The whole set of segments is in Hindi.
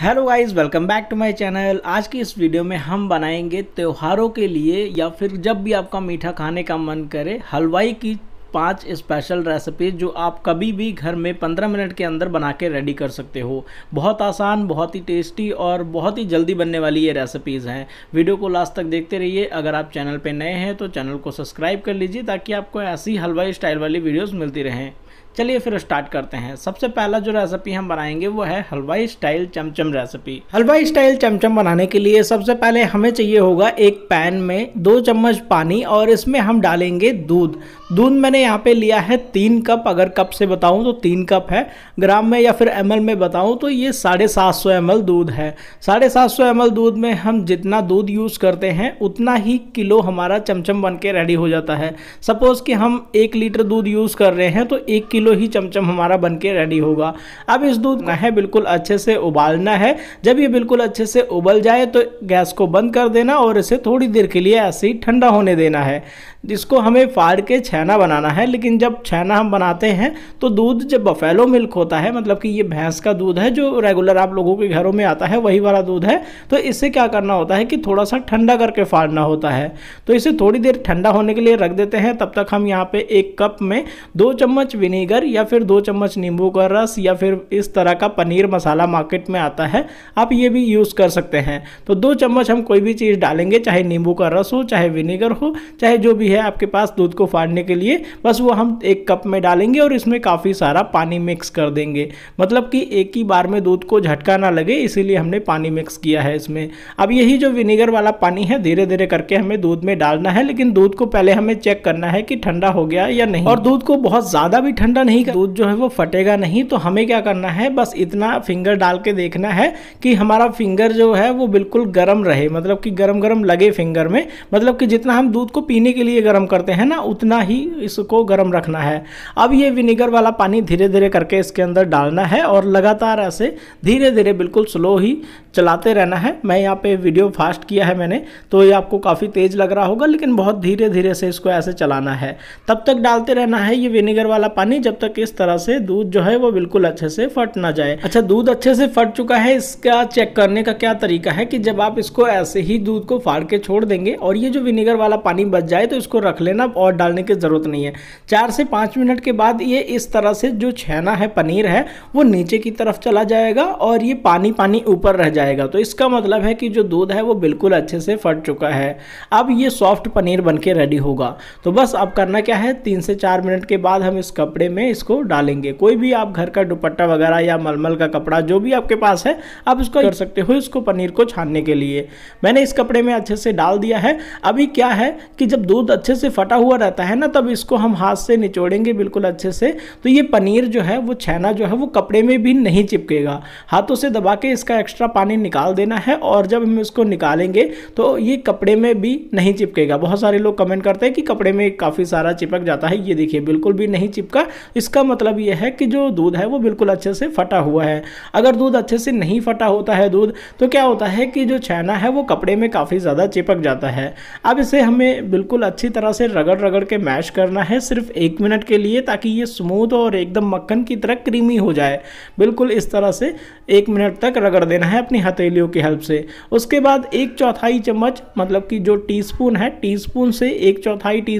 hello guys welcome back to my channel आज की इस वीडियो में हम बनाएंगे त्योहारों के लिए या फिर जब भी आपका मीठा खाने का मन करे हलवाई की पांच स्पेशल रेसिपीज जो आप कभी भी घर में पंद्रह मिनट के अंदर बना के रेडी कर सकते हो बहुत आसान बहुत ही टेस्टी और बहुत ही जल्दी बनने वाली ये रेसिपीज़ हैं वीडियो को लास्ट तक देखते रहिए अगर आप चैनल पर नए हैं तो चैनल को सब्सक्राइब कर लीजिए ताकि आपको ऐसी हलवाई स्टाइल वाली वीडियोज़ मिलती रहें चलिए फिर स्टार्ट करते हैं सबसे पहला जो रेसिपी हम बनाएंगे वो है हलवाई style chamcham recipe halwai style chamcham बनाने के लिए सबसे पहले हमें चाहिए होगा एक पैन में दो चम्मच पानी और इसमें हम डालेंगे दूध दूध मैंने यहाँ पे लिया है तीन कप अगर कप से बताऊँ तो तीन कप है ग्राम में या फिर एम में बताऊँ तो ये साढ़े सात सौ एम दूध है साढ़े सात सौ एम दूध में हम जितना दूध यूज़ करते हैं उतना ही किलो हमारा चमचम बन के रेडी हो जाता है सपोज़ कि हम एक लीटर दूध यूज़ कर रहे हैं तो एक किलो किलो ही चमचम हमारा बन के रेडी होगा अब इस दूध का है बिल्कुल अच्छे से उबालना है जब ये बिल्कुल अच्छे से उबल जाए तो गैस को बंद कर देना और इसे थोड़ी देर के लिए ऐसे ही ठंडा होने देना है जिसको हमें फाड़ के छैना बनाना है लेकिन जब छैना हम बनाते हैं तो दूध जब बफेलो मिल्क होता है मतलब कि ये भैंस का दूध है जो रेगुलर आप लोगों के घरों में आता है वही वाला दूध है तो इससे क्या करना होता है कि थोड़ा सा ठंडा करके फाड़ना होता है तो इसे थोड़ी देर ठंडा होने के लिए रख देते हैं तब तक हम यहाँ पर एक कप में दो चम्मच विनेगर या फिर दो चम्मच नींबू का रस या फिर इस तरह का पनीर मसाला मार्केट में आता है आप ये भी यूज़ कर सकते हैं तो दो चम्मच हम कोई भी चीज़ डालेंगे चाहे नींबू का रस हो चाहे विनेगर हो चाहे जो भी है है आपके पास दूध को फाड़ने के लिए बस वो हम एक कप में डालेंगे और इसमें काफ़ी सारा पानी मिक्स कर देंगे मतलब कि एक ही बार में दूध को झटका ना लगे इसीलिए हमने पानी मिक्स किया है इसमें अब यही जो विनेगर वाला पानी है धीरे धीरे करके हमें दूध में डालना है लेकिन दूध को पहले हमें चेक करना है कि ठंडा हो गया या नहीं और दूध को बहुत ज़्यादा भी ठंडा नहीं दूध जो है वो फटेगा नहीं तो हमें क्या करना है बस इतना फिंगर डाल के देखना है कि हमारा फिंगर जो है वो बिल्कुल गर्म रहे मतलब कि गर्म गर्म लगे फिंगर में मतलब कि जितना हम दूध को पीने के लिए लिए गर्म करते हैं ना उतना ही इसको गर्म रखना है अब ये विनेगर वाला पानी धीरे धीरे करके इसके अंदर डालना है और लगातार ऐसे धीरे धीरे बिल्कुल स्लो ही चलाते रहना है मैं यहाँ पे वीडियो फास्ट किया है मैंने तो ये आपको काफ़ी तेज़ लग रहा होगा लेकिन बहुत धीरे धीरे से इसको ऐसे चलाना है तब तक डालते रहना है ये विनेगर वाला पानी जब तक इस तरह से दूध जो है वो बिल्कुल अच्छे से फट ना जाए अच्छा दूध अच्छे से फट चुका है इसका चेक करने का क्या तरीका है कि जब आप इसको ऐसे ही दूध को फाड़ के छोड़ देंगे और ये जो विनेगर वाला पानी बच जाए तो उसको रख लेना और डालने की ज़रूरत नहीं है चार से पाँच मिनट के बाद ये इस तरह से जो छेना है पनीर है वो नीचे की तरफ चला जाएगा और ये पानी पानी ऊपर रह जाएगा तो इसका मतलब है कि जो दूध है वो बिल्कुल अच्छे से फट चुका है अब ये सॉफ्ट पनीर बन रेडी होगा तो बस अब करना क्या है तीन से चार मिनट के बाद हम इस कपड़े में इसको डालेंगे कोई भी आप घर का दुपट्टा वगैरह या मलमल का कपड़ा जो भी आपके पास है आप इसको कर सकते हो इसको पनीर को छानने के लिए मैंने इस कपड़े में अच्छे से डाल दिया है अभी क्या है कि जब दूध अच्छे से फटा हुआ रहता है ना तब इसको हम हाथ से निचोड़ेंगे बिल्कुल अच्छे से तो ये पनीर जो है वो छैना जो है वो कपड़े में भी नहीं चिपकेगा हाथों से दबा के इसका एक्स्ट्रा पानी निकाल देना है और जब हम इसको निकालेंगे तो ये कपड़े में भी नहीं चिपकेगा बहुत सारे लोग कमेंट करते हैं कि कपड़े में काफ़ी सारा चिपक जाता है ये देखिए बिल्कुल भी नहीं चिपका इसका मतलब ये है कि जो दूध है वो बिल्कुल अच्छे से फटा हुआ है अगर दूध अच्छे से नहीं फटा होता है दूध तो क्या होता है कि जो छैना है वो कपड़े में काफ़ी ज़्यादा चिपक जाता है अब इसे हमें बिल्कुल अच्छे अच्छी तरह से रगड़ रगड़ के मैश करना है सिर्फ एक मिनट के लिए ताकि ये स्मूथ और एकदम मक्खन की तरह क्रीमी हो जाए बिल्कुल इस तरह से एक मिनट तक रगड़ देना है अपनी हथेलियों की हेल्प से उसके बाद एक चौथाई चम्मच मतलब कि जो टी है टी से एक चौथाई टी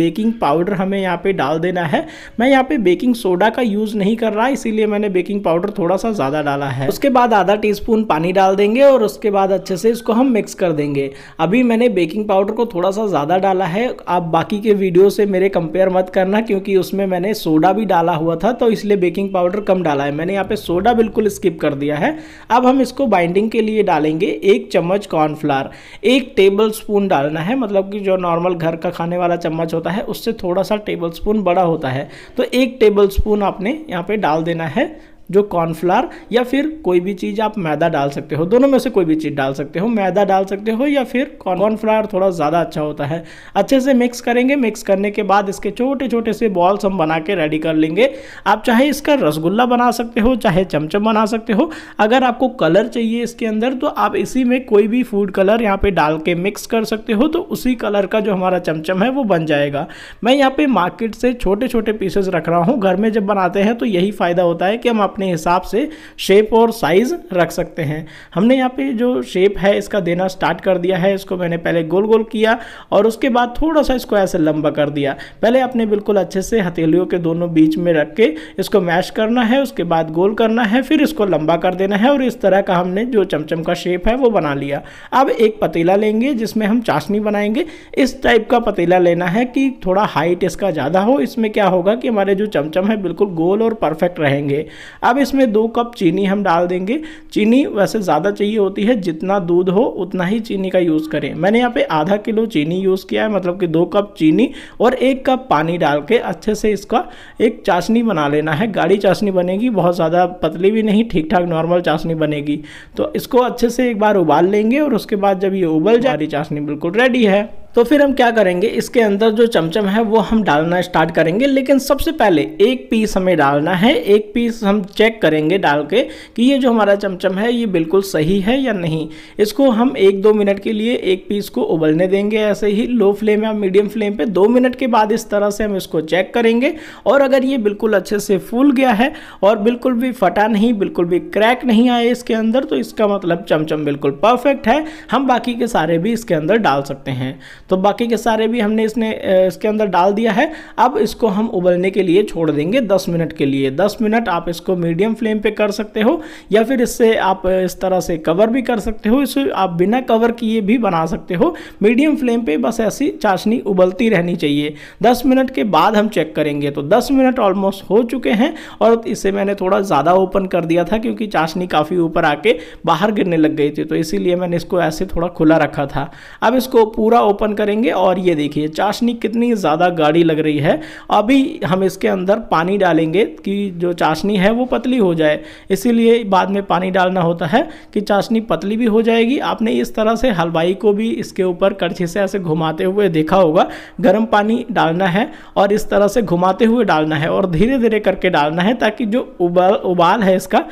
बेकिंग पाउडर हमें यहाँ पे डाल देना है मैं यहाँ पे बेकिंग सोडा का यूज़ नहीं कर रहा इसीलिए मैंने बेकिंग पाउडर थोड़ा सा ज़्यादा डाला है उसके बाद आधा टी पानी डाल देंगे और उसके बाद अच्छे से इसको हम मिक्स कर देंगे अभी मैंने बेकिंग पाउडर को थोड़ा सा ज़्यादा डाला है आप बाकी के वीडियो से मेरे कंपेयर मत करना क्योंकि उसमें मैंने सोडा भी डाला हुआ था तो इसलिए बेकिंग पाउडर कम डाला है मैंने यहाँ पे सोडा बिल्कुल स्किप कर दिया है अब हम इसको बाइंडिंग के लिए डालेंगे एक चम्मच कॉर्नफ्लावर एक टेबल स्पून डालना है मतलब कि जो नॉर्मल घर का खाने वाला चम्मच होता है उससे थोड़ा सा टेबल स्पून बड़ा होता है तो एक टेबल स्पून आपने यहाँ पर डाल देना है जो कॉर्नफ्लावर या फिर कोई भी चीज़ आप मैदा डाल सकते हो दोनों में से कोई भी चीज़ डाल सकते हो मैदा डाल सकते हो या फिर कॉर्नफ्लावर थोड़ा ज़्यादा अच्छा होता है अच्छे से मिक्स करेंगे मिक्स करने के बाद इसके छोटे छोटे से बॉल्स हम बना के रेडी कर लेंगे आप चाहे इसका रसगुल्ला बना सकते हो चाहे चमचम बना सकते हो अगर आपको कलर चाहिए इसके अंदर तो आप इसी में कोई भी फूड कलर यहाँ पर डाल के मिक्स कर सकते हो तो उसी कलर का जो हमारा चमचम है वो बन जाएगा मैं यहाँ पर मार्केट से छोटे छोटे पीसेस रख रहा हूँ घर में जब बनाते हैं तो यही फ़ायदा होता है कि हम आप अपने हिसाब से शेप और साइज़ रख सकते हैं हमने यहाँ पे जो शेप है इसका देना स्टार्ट कर दिया है इसको मैंने पहले गोल गोल किया और उसके बाद थोड़ा सा इसको ऐसे लंबा कर दिया पहले आपने बिल्कुल अच्छे से हथेलियों के दोनों बीच में रख के इसको मैश करना है उसके बाद गोल करना है फिर इसको लंबा कर देना है और इस तरह का हमने जो चमचम का शेप है वो बना लिया अब एक पतीला लेंगे जिसमें हम चाशनी बनाएंगे इस टाइप का पतीला लेना है कि थोड़ा हाइट इसका ज़्यादा हो इसमें क्या होगा कि हमारे जो चमचम है बिल्कुल गोल और परफेक्ट रहेंगे अब इसमें दो कप चीनी हम डाल देंगे चीनी वैसे ज़्यादा चाहिए होती है जितना दूध हो उतना ही चीनी का यूज़ करें मैंने यहाँ पे आधा किलो चीनी यूज़ किया है मतलब कि दो कप चीनी और एक कप पानी डाल के अच्छे से इसका एक चाशनी बना लेना है गाढ़ी चाशनी बनेगी बहुत ज़्यादा पतली भी नहीं ठीक ठाक नॉर्मल चाशनी बनेगी तो इसको अच्छे से एक बार उबाल लेंगे और उसके बाद जब ये उबल जा रही चाशनी बिल्कुल रेडी है तो फिर हम क्या करेंगे इसके अंदर जो चमचम है वो हम डालना स्टार्ट करेंगे लेकिन सबसे पहले एक पीस हमें डालना है एक पीस हम चेक करेंगे डाल के कि ये जो हमारा चमचम है ये बिल्कुल सही है या नहीं इसको हम एक दो मिनट के लिए एक पीस को उबलने देंगे ऐसे ही लो फ्लेम या मीडियम फ्लेम पे दो मिनट के बाद इस तरह से हम इसको चेक करेंगे और अगर ये बिल्कुल अच्छे से फूल गया है और बिल्कुल भी फटा नहीं बिल्कुल भी क्रैक नहीं आए इसके अंदर तो इसका मतलब चमचम बिल्कुल परफेक्ट है हम बाकी के सारे भी इसके अंदर डाल सकते हैं तो बाकी के सारे भी हमने इसने इसके अंदर डाल दिया है अब इसको हम उबलने के लिए छोड़ देंगे दस मिनट के लिए दस मिनट आप इसको मीडियम फ्लेम पे कर सकते हो या फिर इससे आप इस तरह से कवर भी कर सकते हो इसे आप बिना कवर किए भी बना सकते हो मीडियम फ्लेम पे बस ऐसी चाशनी उबलती रहनी चाहिए दस मिनट के बाद हम चेक करेंगे तो दस मिनट ऑलमोस्ट हो चुके हैं और इसे मैंने थोड़ा ज़्यादा ओपन कर दिया था क्योंकि चाशनी काफ़ी ऊपर आके बाहर गिरने लग गई थी तो इसीलिए मैंने इसको ऐसे थोड़ा खुला रखा था अब इसको पूरा ओपन करेंगे और ये देखिए चाशनी कितनी ज़्यादा गाढ़ी लग रही है अभी हम इसके अंदर पानी डालेंगे कि जो चाशनी है वो पतली हो जाए इसीलिए बाद में पानी डालना होता है कि चाशनी पतली भी हो जाएगी आपने इस तरह से हलवाई को भी इसके ऊपर कड़छे से ऐसे घुमाते हुए देखा होगा गर्म पानी डालना है और इस तरह से घुमाते हुए डालना है और धीरे धीरे करके डालना है ताकि जो उबाल उबाल है इसका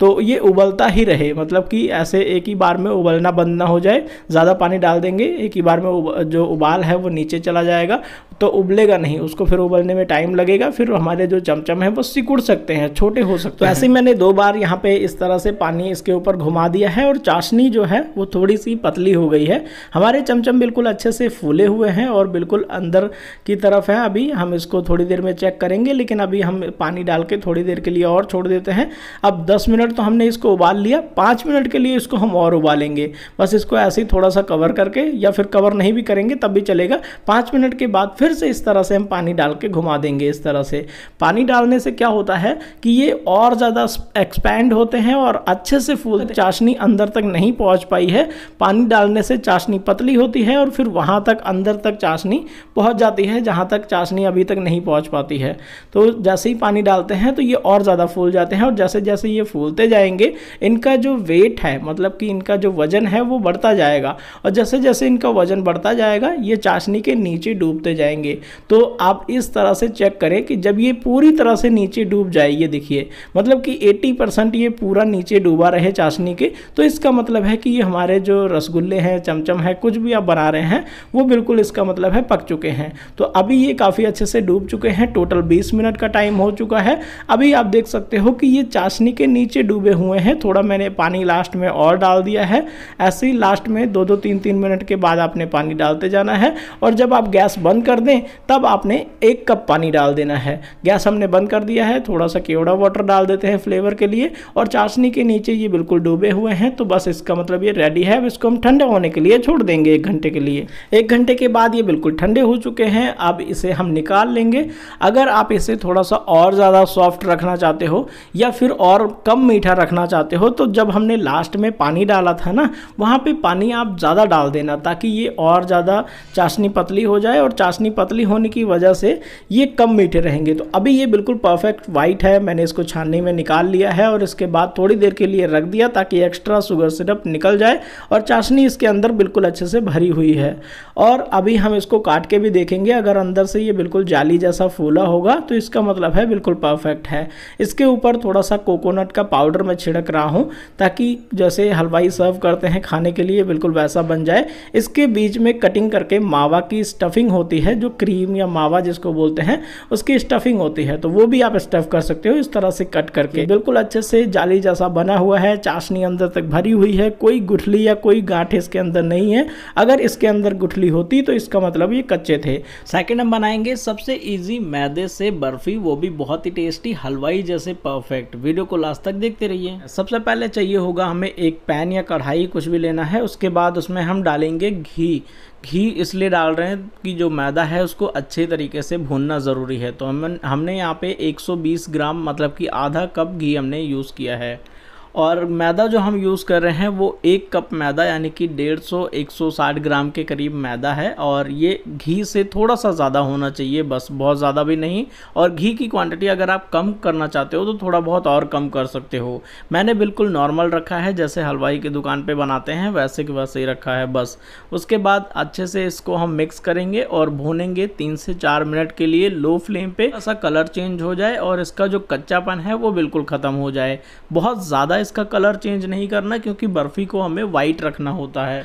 तो ये उबलता ही रहे मतलब कि ऐसे एक ही बार में उबलना बंद ना हो जाए ज़्यादा पानी डाल देंगे एक ही बार में उब, जो उबाल है वो नीचे चला जाएगा तो उबलेगा नहीं उसको फिर उबलने में टाइम लगेगा फिर हमारे जो चमचम है वो सिकुड़ सकते हैं छोटे हो सकते तो हैं ऐसे मैंने दो बार यहाँ पे इस तरह से पानी इसके ऊपर घुमा दिया है और चाशनी जो है वो थोड़ी सी पतली हो गई है हमारे चमचम बिल्कुल अच्छे से फूले हुए हैं और बिल्कुल अंदर की तरफ है अभी हम इसको थोड़ी देर में चेक करेंगे लेकिन अभी हम पानी डाल के थोड़ी देर के लिए और छोड़ देते हैं अब दस मिनट मिनट तो हमने इसको उबाल लिया पाँच मिनट के लिए इसको हम और उबालेंगे बस इसको ऐसे ही थोड़ा सा कवर करके या फिर कवर नहीं भी करेंगे तब भी चलेगा पाँच मिनट के बाद फिर से इस तरह से हम पानी डाल के घुमा देंगे इस तरह से पानी डालने से क्या होता है कि ये और ज़्यादा एक्सपैंड होते हैं और अच्छे से फूल चाशनी अंदर तक नहीं पहुँच पाई है पानी डालने से चाशनी पतली होती है और फिर वहाँ तक अंदर तक चाशनी पहुँच जाती है जहाँ तक चाशनी अभी तक नहीं पहुँच पाती है तो जैसे ही पानी डालते हैं तो ये और ज़्यादा फूल जाते हैं और जैसे जैसे ये फूल बोलते जाएंगे इनका जो वेट है मतलब कि इनका जो वजन है वो बढ़ता जाएगा और जैसे जैसे इनका वजन बढ़ता जाएगा ये चाशनी के नीचे डूबते जाएंगे तो आप इस तरह से चेक करें कि जब ये पूरी तरह से नीचे डूब जाए ये देखिए मतलब कि 80 परसेंट ये पूरा नीचे डूबा रहे चाशनी के तो इसका मतलब है कि ये हमारे जो रसगुल्ले हैं चमचम है कुछ भी आप बना रहे हैं वो बिल्कुल इसका मतलब है पक चुके हैं तो अभी ये काफ़ी अच्छे से डूब चुके हैं टोटल बीस मिनट का टाइम हो चुका है अभी आप देख सकते हो कि ये चाशनी के नीचे डूबे हुए हैं थोड़ा मैंने पानी लास्ट में और डाल दिया है ऐसे ही लास्ट में दो दो तीन तीन मिनट के बाद आपने पानी डालते जाना है और जब आप गैस बंद कर दें तब आपने एक कप पानी डाल देना है गैस हमने बंद कर दिया है थोड़ा सा केवड़ा वाटर डाल देते हैं फ्लेवर के लिए और चाशनी के नीचे ये बिल्कुल डूबे हुए हैं तो बस इसका मतलब ये रेडी है अब इसको हम ठंडे होने के लिए छोड़ देंगे एक घंटे के लिए एक घंटे के बाद ये बिल्कुल ठंडे हो चुके हैं अब इसे हम निकाल लेंगे अगर आप इसे थोड़ा सा और ज़्यादा सॉफ्ट रखना चाहते हो या फिर और कम मीठा रखना चाहते हो तो जब हमने लास्ट में पानी डाला था ना वहाँ पे पानी आप ज़्यादा डाल देना ताकि ये और ज़्यादा चाशनी पतली हो जाए और चाशनी पतली होने की वजह से ये कम मीठे रहेंगे तो अभी ये बिल्कुल परफेक्ट वाइट है मैंने इसको छाननी में निकाल लिया है और इसके बाद थोड़ी देर के लिए रख दिया ताकि एक्स्ट्रा शुगर सिरप निकल जाए और चाशनी इसके अंदर बिल्कुल अच्छे से भरी हुई है और अभी हम इसको काट के भी देखेंगे अगर अंदर से ये बिल्कुल जाली जैसा फूला होगा तो इसका मतलब है बिल्कुल परफेक्ट है इसके ऊपर थोड़ा सा कोकोनट का पाउडर में छिड़क रहा हूँ ताकि जैसे हलवाई सर्व करते हैं खाने के लिए बिल्कुल वैसा बन जाए इसके बीच में कटिंग करके मावा की स्टफिंग होती है जो क्रीम या मावा जिसको बोलते हैं उसकी स्टफिंग होती है तो वो भी आप स्टफ कर सकते हो इस तरह से कट करके बिल्कुल अच्छे से जाली जैसा बना हुआ है चाशनी अंदर तक भरी हुई है कोई गुठली या कोई गांठ इसके अंदर नहीं है अगर इसके अंदर गुठली होती तो इसका मतलब ये कच्चे थे सेकेंड हम बनाएंगे सबसे ईजी मैदे से बर्फी वो भी बहुत ही टेस्टी हलवाई जैसे परफेक्ट वीडियो को लास्ट तक देख देखते रहिए सबसे पहले चाहिए होगा हमें एक पैन या कढ़ाई कुछ भी लेना है उसके बाद उसमें हम डालेंगे घी घी इसलिए डाल रहे हैं कि जो मैदा है उसको अच्छे तरीके से भूनना ज़रूरी है तो हम हमने यहाँ पे 120 ग्राम मतलब कि आधा कप घी हमने यूज़ किया है और मैदा जो हम यूज़ कर रहे हैं वो एक कप मैदा यानी कि डेढ़ सौ एक सौ साठ ग्राम के करीब मैदा है और ये घी से थोड़ा सा ज़्यादा होना चाहिए बस बहुत ज़्यादा भी नहीं और घी की क्वांटिटी अगर आप कम करना चाहते हो तो थोड़ा बहुत और कम कर सकते हो मैंने बिल्कुल नॉर्मल रखा है जैसे हलवाई की दुकान पर बनाते हैं वैसे के वैसे ही रखा है बस उसके बाद अच्छे से इसको हम मिक्स करेंगे और भूनेंगे तीन से चार मिनट के लिए लो फ्लेम पर ऐसा कलर चेंज हो जाए और इसका जो कच्चापन है वो बिल्कुल ख़त्म हो जाए बहुत ज़्यादा इसका कलर चेंज नहीं करना क्योंकि बर्फ़ी को हमें वाइट रखना होता है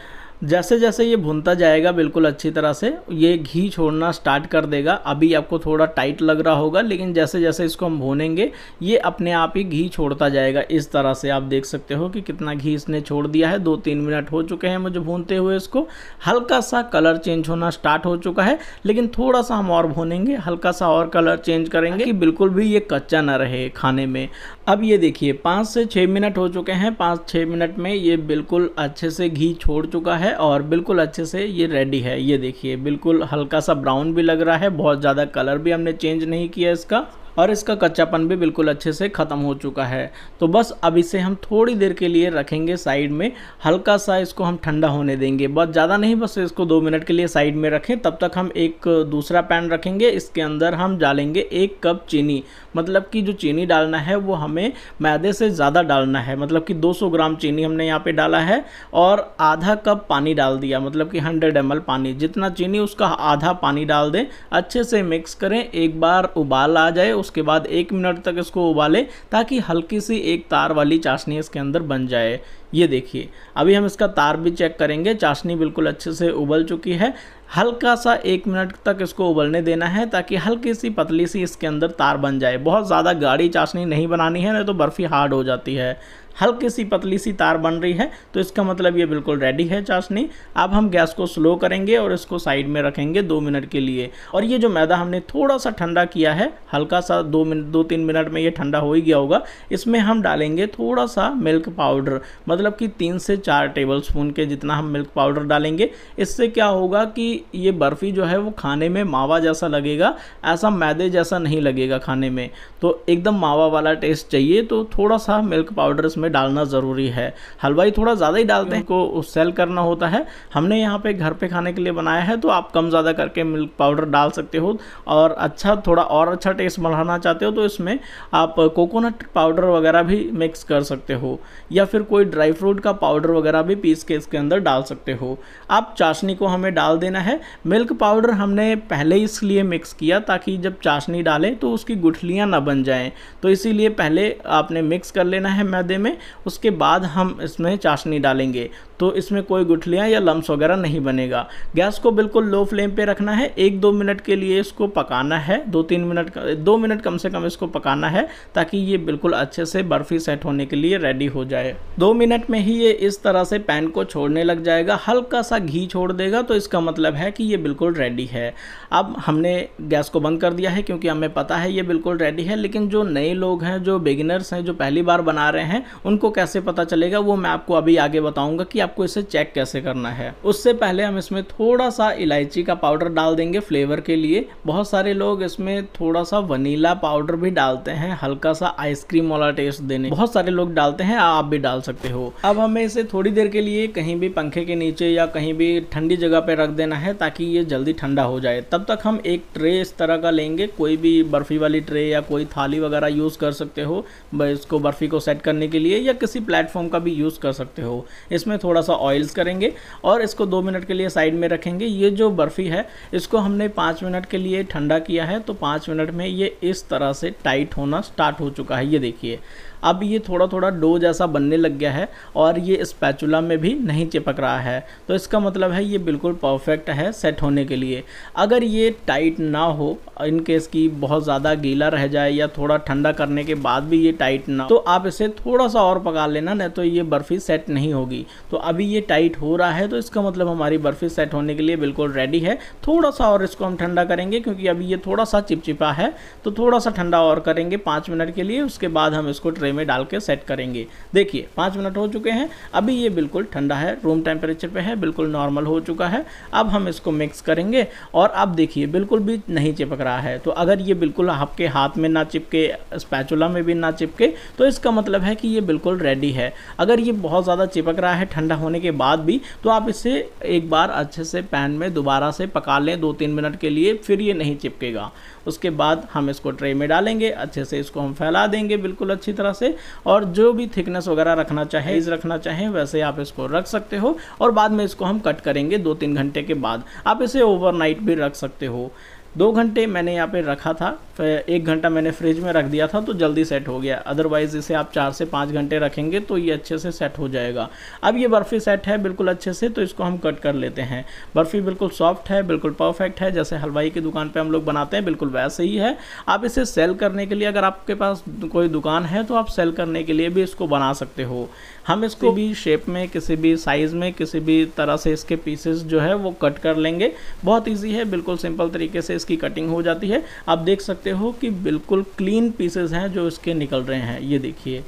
जैसे जैसे ये भुनता जाएगा बिल्कुल अच्छी तरह से ये घी छोड़ना स्टार्ट कर देगा अभी आपको थोड़ा टाइट लग रहा होगा लेकिन जैसे जैसे इसको हम भूनेंगे ये अपने आप ही घी छोड़ता जाएगा इस तरह से आप देख सकते हो कि कितना घी इसने छोड़ दिया है दो तीन मिनट हो चुके हैं मुझे भूनते हुए इसको हल्का सा कलर चेंज होना स्टार्ट हो चुका है लेकिन थोड़ा सा हम और भूनेंगे हल्का सा और कलर चेंज करेंगे कि बिल्कुल भी ये कच्चा ना रहे खाने में अब ये देखिए पाँच से छः मिनट हो चुके हैं पाँच छः मिनट में ये बिल्कुल अच्छे से घी छोड़ चुका है और बिल्कुल अच्छे से ये रेडी है ये देखिए बिल्कुल हल्का सा ब्राउन भी लग रहा है बहुत ज़्यादा कलर भी हमने चेंज नहीं किया इसका और इसका कच्चापन भी बिल्कुल अच्छे से ख़त्म हो चुका है तो बस अब इसे हम थोड़ी देर के लिए रखेंगे साइड में हल्का सा इसको हम ठंडा होने देंगे बहुत ज़्यादा नहीं बस इसको दो मिनट के लिए साइड में रखें तब तक हम एक दूसरा पैन रखेंगे इसके अंदर हम डालेंगे एक कप चीनी मतलब कि जो चीनी डालना है वो हमें मैदे से ज़्यादा डालना है मतलब कि 200 ग्राम चीनी हमने यहाँ पे डाला है और आधा कप पानी डाल दिया मतलब कि 100 एम पानी जितना चीनी उसका आधा पानी डाल दें अच्छे से मिक्स करें एक बार उबाल आ जाए उसके बाद एक मिनट तक इसको उबालें ताकि हल्की सी एक तार वाली चाशनी इसके अंदर बन जाए ये देखिए अभी हम इसका तार भी चेक करेंगे चाशनी बिल्कुल अच्छे से उबल चुकी है हल्का सा एक मिनट तक इसको उबलने देना है ताकि हल्की सी पतली सी इसके अंदर तार बन जाए बहुत ज़्यादा गाढ़ी चाशनी नहीं बनानी है नहीं तो बर्फ़ी हार्ड हो जाती है हल्की सी पतली सी तार बन रही है तो इसका मतलब ये बिल्कुल रेडी है चाशनी अब हम गैस को स्लो करेंगे और इसको साइड में रखेंगे दो मिनट के लिए और ये जो मैदा हमने थोड़ा सा ठंडा किया है हल्का सा दो मिनट दो तीन मिनट में ये ठंडा हो ही गया होगा इसमें हम डालेंगे थोड़ा सा मिल्क पाउडर मतलब कि तीन से चार टेबल स्पून के जितना हम मिल्क पाउडर डालेंगे इससे क्या होगा कि ये बर्फ़ी जो है वो खाने में मावा जैसा लगेगा ऐसा मैदे जैसा नहीं लगेगा खाने में तो एकदम मावा वाला टेस्ट चाहिए तो थोड़ा सा मिल्क पाउडर इसमें में डालना ज़रूरी है हलवाई थोड़ा ज़्यादा ही डालते हैं को सेल करना होता है हमने यहाँ पे घर पे खाने के लिए बनाया है तो आप कम ज़्यादा करके मिल्क पाउडर डाल सकते हो और अच्छा थोड़ा और अच्छा टेस्ट बढ़ाना चाहते हो तो इसमें आप कोकोनट पाउडर वगैरह भी मिक्स कर सकते हो या फिर कोई ड्राई फ्रूट का पाउडर वगैरह भी पीस के इसके अंदर डाल सकते हो आप चाशनी को हमें डाल देना है मिल्क पाउडर हमने पहले इसलिए मिक्स किया ताकि जब चाशनी डालें तो उसकी गुठलियाँ ना बन जाएँ तो इसीलिए पहले आपने मिक्स कर लेना है मैदे में उसके बाद हम इसमें चाशनी डालेंगे तो इसमें कोई गुठलियाँ या लम्स वगैरह नहीं बनेगा गैस को बिल्कुल लो फ्लेम पे रखना है एक दो मिनट के लिए इसको पकाना है दो तीन मिनट दो मिनट कम से कम इसको पकाना है ताकि ये बिल्कुल अच्छे से बर्फ़ी सेट होने के लिए रेडी हो जाए दो मिनट में ही ये इस तरह से पैन को छोड़ने लग जाएगा हल्का सा घी छोड़ देगा तो इसका मतलब है कि ये बिल्कुल रेडी है अब हमने गैस को बंद कर दिया है क्योंकि हमें पता है ये बिल्कुल रेडी है लेकिन जो नए लोग हैं जो बिगिनर्स हैं जो पहली बार बना रहे हैं उनको कैसे पता चलेगा वो मैं आपको अभी आगे बताऊँगा कि आपको इसे चेक कैसे करना है उससे पहले हम इसमें थोड़ा सा इलायची का पाउडर डाल देंगे फ्लेवर के लिए बहुत सारे लोग इसमें थोड़ा सा वनीला पाउडर भी डालते हैं हल्का सा आइसक्रीम वाला टेस्ट देने बहुत सारे लोग डालते हैं आप भी डाल सकते हो अब हमें इसे थोड़ी देर के लिए कहीं भी पंखे के नीचे या कहीं भी ठंडी जगह पर रख देना है ताकि ये जल्दी ठंडा हो जाए तब तक हम एक ट्रे इस तरह का लेंगे कोई भी बर्फ़ी वाली ट्रे या कोई थाली वगैरह यूज़ कर सकते हो इसको बर्फ़ी को सेट करने के लिए या किसी प्लेटफॉर्म का भी यूज़ कर सकते हो इसमें थोड़ा थोड़ा सा ऑयल्स करेंगे और इसको दो मिनट के लिए साइड में रखेंगे ये जो बर्फ़ी है इसको हमने पाँच मिनट के लिए ठंडा किया है तो पाँच मिनट में ये इस तरह से टाइट होना स्टार्ट हो चुका है ये देखिए अब ये थोड़ा थोड़ा डो जैसा बनने लग गया है और ये स्पैचुला में भी नहीं चिपक रहा है तो इसका मतलब है ये बिल्कुल परफेक्ट है सेट होने के लिए अगर ये टाइट ना हो इन केस की बहुत ज़्यादा गीला रह जाए या थोड़ा ठंडा करने के बाद भी ये टाइट ना तो आप इसे थोड़ा सा और पका लेना नहीं तो ये बर्फ़ी सेट नहीं होगी तो अभी ये टाइट हो रहा है तो इसका मतलब हमारी बर्फ़ी सेट होने के लिए बिल्कुल रेडी है थोड़ा सा और इसको हम ठंडा करेंगे क्योंकि अभी ये थोड़ा सा चिपचिपा है तो थोड़ा सा ठंडा और करेंगे पाँच मिनट के लिए उसके बाद हम इसको ट्रे ट्रे में डाल के सेट करेंगे देखिए पाँच मिनट हो चुके हैं अभी ये बिल्कुल ठंडा है रूम टेम्परेचर पे है बिल्कुल नॉर्मल हो चुका है अब हम इसको मिक्स करेंगे और अब देखिए बिल्कुल भी नहीं चिपक रहा है तो अगर ये बिल्कुल आपके हाथ में ना चिपके स्पैचुला में भी ना चिपके तो इसका मतलब है कि ये बिल्कुल रेडी है अगर ये बहुत ज़्यादा चिपक रहा है ठंडा होने के बाद भी तो आप इसे एक बार अच्छे से पैन में दोबारा से पका लें दो तीन मिनट के लिए फिर ये नहीं चिपकेगा उसके बाद हम इसको ट्रे में डालेंगे अच्छे से इसको हम फैला देंगे बिल्कुल अच्छी तरह से और जो भी थिकनेस वगैरह रखना चाहे इस रखना चाहें वैसे आप इसको रख सकते हो और बाद में इसको हम कट करेंगे दो तीन घंटे के बाद आप इसे ओवरनाइट भी रख सकते हो दो घंटे मैंने यहाँ पे रखा था एक घंटा मैंने फ्रिज में रख दिया था तो जल्दी सेट हो गया अदरवाइज़ इसे आप चार से पाँच घंटे रखेंगे तो ये अच्छे से सेट हो जाएगा अब ये बर्फ़ी सेट है बिल्कुल अच्छे से तो इसको हम कट कर लेते हैं बर्फ़ी बिल्कुल सॉफ्ट है बिल्कुल परफेक्ट है जैसे हलवाई की दुकान पर हम लोग बनाते हैं बिल्कुल वैसे ही है आप इसे सेल करने के लिए अगर आपके पास कोई दुकान है तो आप सेल करने के लिए भी इसको बना सकते हो हम इसको भी शेप में किसी भी साइज़ में किसी भी तरह से इसके पीसेस जो है वो कट कर लेंगे बहुत ईजी है बिल्कुल सिंपल तरीके से इसकी कटिंग हो जाती है आप देख सकते हो कि बिल्कुल क्लीन पीसेस हैं जो इसके निकल रहे हैं ये देखिए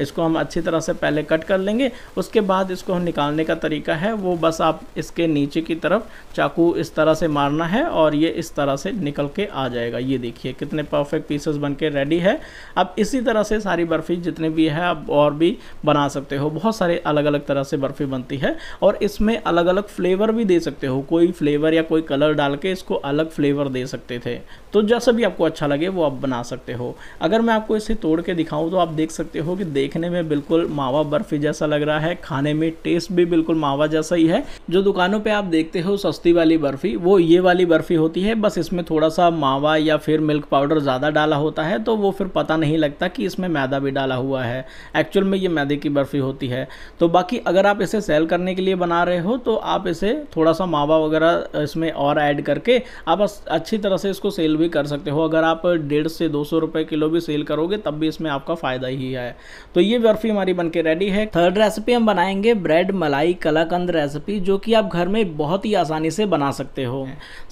इसको हम अच्छी तरह से पहले कट कर लेंगे उसके बाद इसको हम निकालने का तरीका है वो बस आप इसके नीचे की तरफ चाकू इस तरह से मारना है और ये इस तरह से निकल के आ जाएगा ये देखिए कितने परफेक्ट पीसेस बन के रेडी है अब इसी तरह से सारी बर्फ़ी जितने भी है आप और भी बना सकते हो बहुत सारे अलग अलग तरह से बर्फ़ी बनती है और इसमें अलग अलग फ्लेवर भी दे सकते हो कोई फ्लेवर या कोई कलर डाल के इसको अलग फ्लेवर दे सकते थे तो जैसा भी आपको अच्छा लगे वो आप बना सकते हो अगर मैं आपको इसे तोड़ के दिखाऊँ तो आप देख सकते हो कि देखने में बिल्कुल मावा बर्फी जैसा लग रहा है खाने में टेस्ट भी बिल्कुल मावा जैसा ही है जो दुकानों पे आप देखते हो सस्ती वाली बर्फी वो ये वाली बर्फी होती है बस इसमें थोड़ा सा मावा या फिर मिल्क पाउडर ज़्यादा डाला होता है तो वो फिर पता नहीं लगता कि इसमें मैदा भी डाला हुआ है एक्चुअल में ये मैदे की बर्फ़ी होती है तो बाकी अगर आप इसे सेल करने के लिए बना रहे हो तो आप इसे थोड़ा सा मावा वगैरह इसमें और ऐड करके आप अच्छी तरह से इसको सेल भी कर सकते हो अगर आप डेढ़ से दो सौ रुपये किलो भी सेल करोगे तब भी इसमें आपका फ़ायदा ही है तो ये बर्फी हमारी बनके रेडी है थर्ड रेसिपी हम बनाएंगे ब्रेड मलाई कलाकंद रेसिपी जो कि आप घर में बहुत ही आसानी से बना सकते हो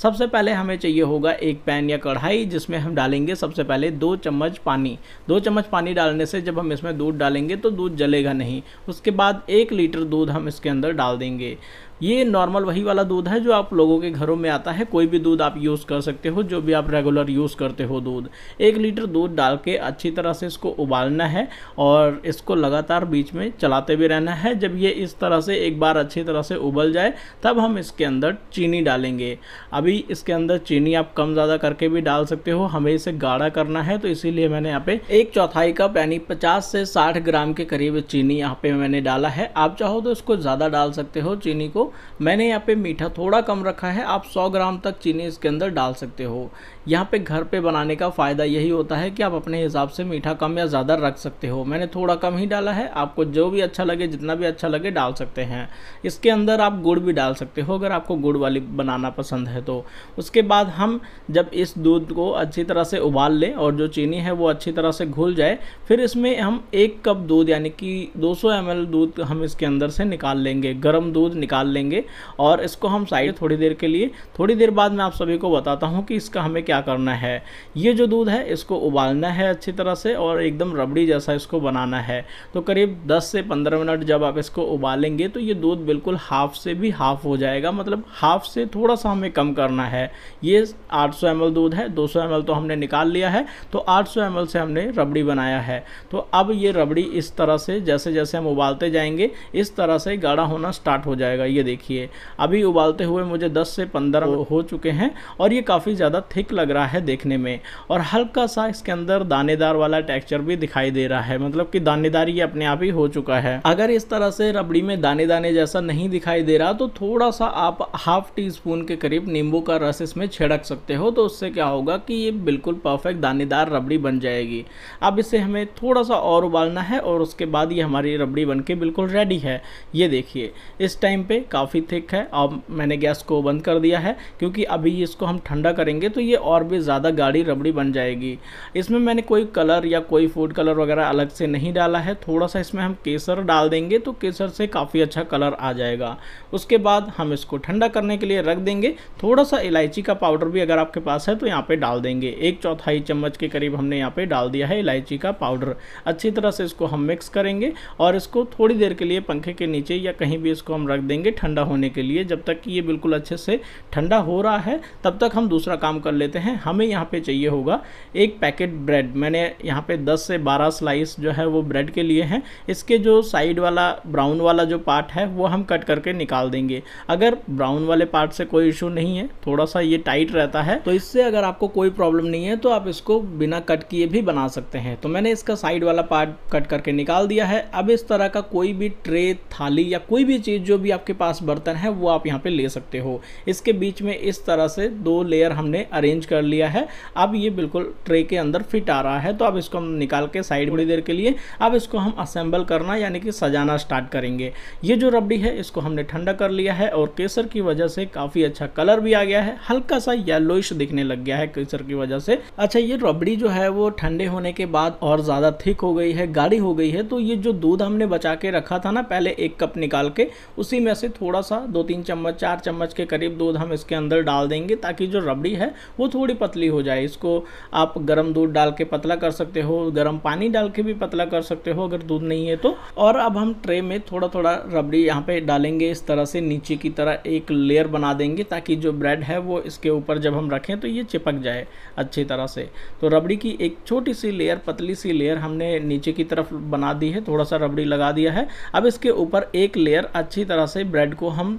सबसे पहले हमें चाहिए होगा एक पैन या कढ़ाई जिसमें हम डालेंगे सबसे पहले दो चम्मच पानी दो चम्मच पानी डालने से जब हम इसमें दूध डालेंगे तो दूध जलेगा नहीं उसके बाद एक लीटर दूध हम इसके अंदर डाल देंगे ये नॉर्मल वही वाला दूध है जो आप लोगों के घरों में आता है कोई भी दूध आप यूज़ कर सकते हो जो भी आप रेगुलर यूज़ करते हो दूध एक लीटर दूध डाल के अच्छी तरह से इसको उबालना है और इसको लगातार बीच में चलाते भी रहना है जब ये इस तरह से एक बार अच्छी तरह से उबल जाए तब हम इसके अंदर चीनी डालेंगे अभी इसके अंदर चीनी आप कम ज़्यादा करके भी डाल सकते हो हमें इसे गाढ़ा करना है तो इसीलिए मैंने यहाँ पे एक चौथाई कप यानी पचास से साठ ग्राम के करीब चीनी यहाँ पे मैंने डाला है आप चाहो तो इसको ज़्यादा डाल सकते हो चीनी को मैंने यहाँ पे मीठा थोड़ा कम रखा है आप 100 ग्राम तक चीनी इसके अंदर डाल सकते हो यहाँ पे घर पे बनाने का फ़ायदा यही होता है कि आप अपने हिसाब से मीठा कम या ज़्यादा रख सकते हो मैंने थोड़ा कम ही डाला है आपको जो भी अच्छा लगे जितना भी अच्छा लगे डाल सकते हैं इसके अंदर आप गुड़ भी डाल सकते हो अगर आपको गुड़ वाली बनाना पसंद है तो उसके बाद हम जब इस दूध को अच्छी तरह से उबाल लें और जो चीनी है वो अच्छी तरह से घुल जाए फिर इसमें हम एक कप दूध यानी कि दो सौ दूध हम इसके अंदर से निकाल लेंगे गर्म दूध निकाल लेंगे और इसको हम साइड थोड़ी देर के लिए थोड़ी देर बाद मैं आप सभी को बताता हूँ कि इसका हमें क्या क्या करना है ये जो दूध है इसको उबालना है अच्छी तरह से और एकदम रबड़ी जैसा इसको बनाना है तो करीब 10 से 15 मिनट जब आप इसको उबालेंगे तो ये दूध बिल्कुल हाफ से भी हाफ हो जाएगा मतलब हाफ से थोड़ा सा हमें कम करना है ये 800 सौ दूध है 200 सौ तो हमने निकाल लिया है तो 800 सौ से हमने रबड़ी बनाया है तो अब ये रबड़ी इस तरह से जैसे जैसे हम उबालते जाएंगे इस तरह से गाढ़ा होना स्टार्ट हो जाएगा ये देखिए अभी उबालते हुए मुझे दस से पंद्रह तो हो चुके हैं और ये काफ़ी ज़्यादा थिक लग लग रहा है देखने में और हल्का सा इसके अंदर दानेदार वाला टेक्सचर भी दिखाई दे रहा है मतलब कि दानेदार ये अपने आप ही हो चुका है अगर इस तरह से रबड़ी में दाने दाने जैसा नहीं दिखाई दे रहा तो थोड़ा सा आप हाफ टी स्पून के करीब नींबू का रस इसमें छिड़क सकते हो तो उससे क्या होगा कि ये बिल्कुल परफेक्ट दानेदार रबड़ी बन जाएगी अब इसे हमें थोड़ा सा और उबालना है और उसके बाद ये हमारी रबड़ी बन बिल्कुल रेडी है ये देखिए इस टाइम पे काफ़ी थिक है अब मैंने गैस को बंद कर दिया है क्योंकि अभी इसको हम ठंडा करेंगे तो ये और भी ज़्यादा गाढ़ी रबड़ी बन जाएगी इसमें मैंने कोई कलर या कोई फूड कलर वगैरह अलग से नहीं डाला है थोड़ा सा इसमें हम केसर डाल देंगे तो केसर से काफ़ी अच्छा कलर आ जाएगा उसके बाद हम इसको ठंडा करने के लिए रख देंगे थोड़ा सा इलायची का पाउडर भी अगर आपके पास है तो यहाँ पर डाल देंगे एक चौथाई चम्मच के करीब हमने यहाँ पर डाल दिया है इलायची का पाउडर अच्छी तरह से इसको हम मिक्स करेंगे और इसको थोड़ी देर के लिए पंखे के नीचे या कहीं भी इसको हम रख देंगे ठंडा होने के लिए जब तक कि ये बिल्कुल अच्छे से ठंडा हो रहा है तब तक हम दूसरा काम कर लेते हैं हैं हमें यहाँ पे चाहिए होगा एक पैकेट ब्रेड मैंने यहाँ पे 10 से 12 स्लाइस जो है वो ब्रेड के लिए हैं इसके जो साइड वाला ब्राउन वाला जो पार्ट है वो हम कट करके निकाल देंगे अगर ब्राउन वाले पार्ट से कोई इशू नहीं है थोड़ा सा ये टाइट रहता है तो इससे अगर आपको कोई प्रॉब्लम नहीं है तो आप इसको बिना कट किए भी बना सकते हैं तो मैंने इसका साइड वाला पार्ट कट करके निकाल दिया है अब इस तरह का कोई भी ट्रे थाली या कोई भी चीज़ जो भी आपके पास बर्तन है वो आप यहाँ पे ले सकते हो इसके बीच में इस तरह से दो लेयर हमने अरेंज कर लिया है अब ये बिल्कुल ट्रे के अंदर फिट आ रहा है तो अब इसको हम निकाल के साइड थोड़ी देर के लिए अब इसको हम असेंबल करना यानी कि सजाना स्टार्ट करेंगे ये जो रबड़ी है इसको हमने ठंडा कर लिया है और केसर की वजह से काफ़ी अच्छा कलर भी आ गया है हल्का सा येलोइश दिखने लग गया है केसर की वजह से अच्छा ये रबड़ी जो है वो ठंडे होने के बाद और ज़्यादा थिक हो गई है गाढ़ी हो गई है तो ये जो दूध हमने बचा के रखा था ना पहले एक कप निकाल के उसी में से थोड़ा सा दो तीन चम्मच चार चम्मच के करीब दूध हम इसके अंदर डाल देंगे ताकि जो रबड़ी है वो थोड़ी पतली हो जाए इसको आप गर्म दूध डाल के पतला कर सकते हो गर्म पानी डाल के भी पतला कर सकते हो अगर दूध नहीं है तो और अब हम ट्रे में थोड़ा थोड़ा रबड़ी यहाँ पे डालेंगे इस तरह से नीचे की तरह एक लेयर बना देंगे ताकि जो ब्रेड है वो इसके ऊपर जब हम रखें तो ये चिपक जाए अच्छी तरह से तो रबड़ी की एक छोटी सी लेयर पतली सी लेयर हमने नीचे की तरफ बना दी है थोड़ा सा रबड़ी लगा दिया है अब इसके ऊपर एक लेयर अच्छी तरह से ब्रेड को हम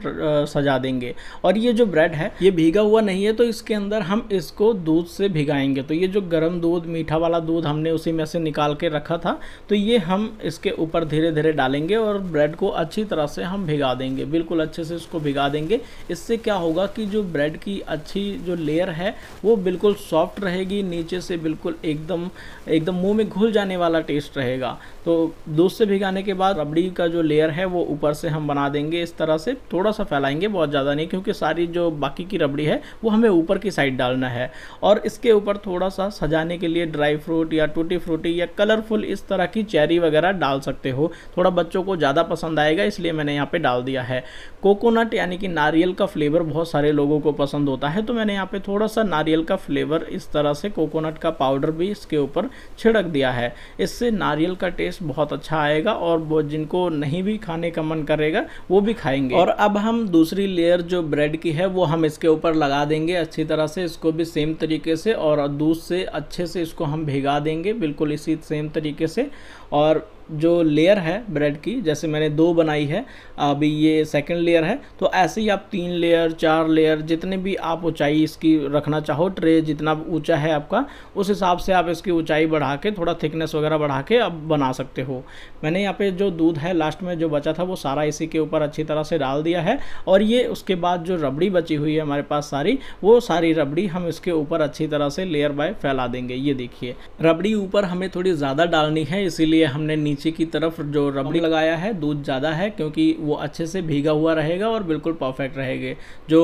सजा देंगे और ये जो ब्रेड है ये भीगा हुआ नहीं है तो इसके अंदर हम इस इसको दूध से भिगाएंगे तो ये जो गर्म दूध मीठा वाला दूध हमने उसी में से निकाल के रखा था तो ये हम इसके ऊपर धीरे धीरे डालेंगे और ब्रेड को अच्छी तरह से हम भिगा देंगे बिल्कुल अच्छे से इसको भिगा देंगे इससे क्या होगा कि जो ब्रेड की अच्छी जो लेयर है वो बिल्कुल सॉफ्ट रहेगी नीचे से बिल्कुल एकदम एकदम मुंह में घुल जाने वाला टेस्ट रहेगा तो दूध से भिगाने के बाद रबड़ी का जो लेयर है वो ऊपर से हम बना देंगे इस तरह से थोड़ा सा फैलाएंगे बहुत ज़्यादा नहीं क्योंकि सारी जो बाकी की रबड़ी है वो हमें ऊपर की साइड डालना है और इसके ऊपर थोड़ा सा सजाने के लिए ड्राई फ्रूट या टूटी फ्रूटी या कलरफुल इस तरह की चेरी वगैरह डाल सकते हो थोड़ा बच्चों को ज़्यादा पसंद आएगा इसलिए मैंने यहाँ पर डाल दिया है कोकोनट यानी कि नारियल का फ्लेवर बहुत सारे लोगों को पसंद होता है तो मैंने यहाँ पर थोड़ा सा नारियल का फ्लेवर इस तरह से कोकोनट का पाउडर भी इसके ऊपर छिड़क दिया है इससे नारियल का टेस्ट बहुत अच्छा आएगा और वो जिनको नहीं भी खाने का मन करेगा वो भी खाएंगे और अब हम दूसरी लेयर जो ब्रेड की है वो हम इसके ऊपर लगा देंगे अच्छी तरह से इसको भी सेम तरीके से और दूध से अच्छे से इसको हम भिगा देंगे बिल्कुल इसी सेम तरीके से और जो लेयर है ब्रेड की जैसे मैंने दो बनाई है अभी ये सेकेंड लेयर है तो ऐसे ही आप तीन लेयर चार लेयर जितने भी आप ऊंचाई इसकी रखना चाहो ट्रे जितना ऊंचा है आपका उस हिसाब से आप इसकी ऊंचाई बढ़ा के थोड़ा थिकनेस वगैरह बढ़ा के आप बना सकते हो मैंने यहाँ पे जो दूध है लास्ट में जो बचा था वो सारा इसी के ऊपर अच्छी तरह से डाल दिया है और ये उसके बाद जो रबड़ी बची हुई है हमारे पास सारी वो सारी रबड़ी हम इसके ऊपर अच्छी तरह से लेयर बाय फैला देंगे ये देखिए रबड़ी ऊपर हमें थोड़ी ज़्यादा डालनी है इसीलिए हमने नीचे की तरफ जो रबड़ी लगाया है दूध ज़्यादा है क्योंकि वो अच्छे से भीगा हुआ रहेगा और बिल्कुल परफेक्ट रहेगा जो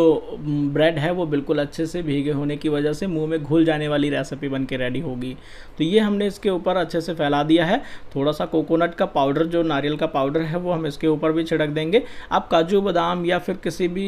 ब्रेड है वो बिल्कुल अच्छे से भीगे होने की वजह से मुंह में घुल जाने वाली रेसिपी बन के रेडी होगी तो ये हमने इसके ऊपर अच्छे से फैला दिया है थोड़ा सा कोकोनट का पाउडर जो नारियल का पाउडर है वो हम इसके ऊपर भी छिड़क देंगे आप काजू बादाम या फिर किसी भी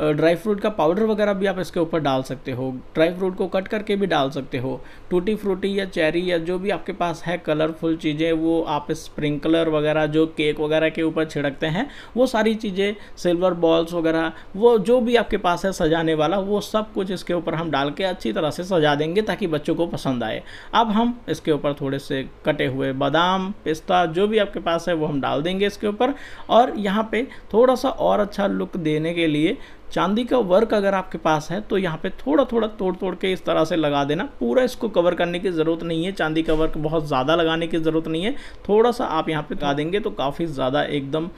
ड्राई फ्रूट का पाउडर वगैरह भी आप इसके ऊपर डाल सकते हो ड्राई फ्रूट को कट करके भी डाल सकते हो टूटी फ्रूटी या चेरी या जो भी आपके पास है कलरफुल चीज़ें वो आप स्प्रिंकलर वगैरह जो केक वगैरह के ऊपर छिड़कते हैं वो सारी चीज़ें सिल्वर बॉल्स वगैरह वो जो भी आपके पास है सजाने वाला वो सब कुछ इसके ऊपर हम डाल के अच्छी तरह से सजा देंगे ताकि बच्चों को पसंद आए अब हम इसके ऊपर थोड़े से कटे हुए बादाम पिस्ता जो भी आपके पास है वो हम डाल देंगे इसके ऊपर और यहाँ पर थोड़ा सा और अच्छा लुक देने के लिए चांदी का वर्क अगर आपके पास है तो यहाँ पे थोड़ा थोड़ा तोड़ तोड़ के इस तरह से लगा देना पूरा इसको कवर करने की ज़रूरत नहीं है चांदी का वर्क बहुत ज़्यादा लगाने की ज़रूरत नहीं है थोड़ा सा आप यहाँ पे लगा देंगे तो काफ़ी ज़्यादा एकदम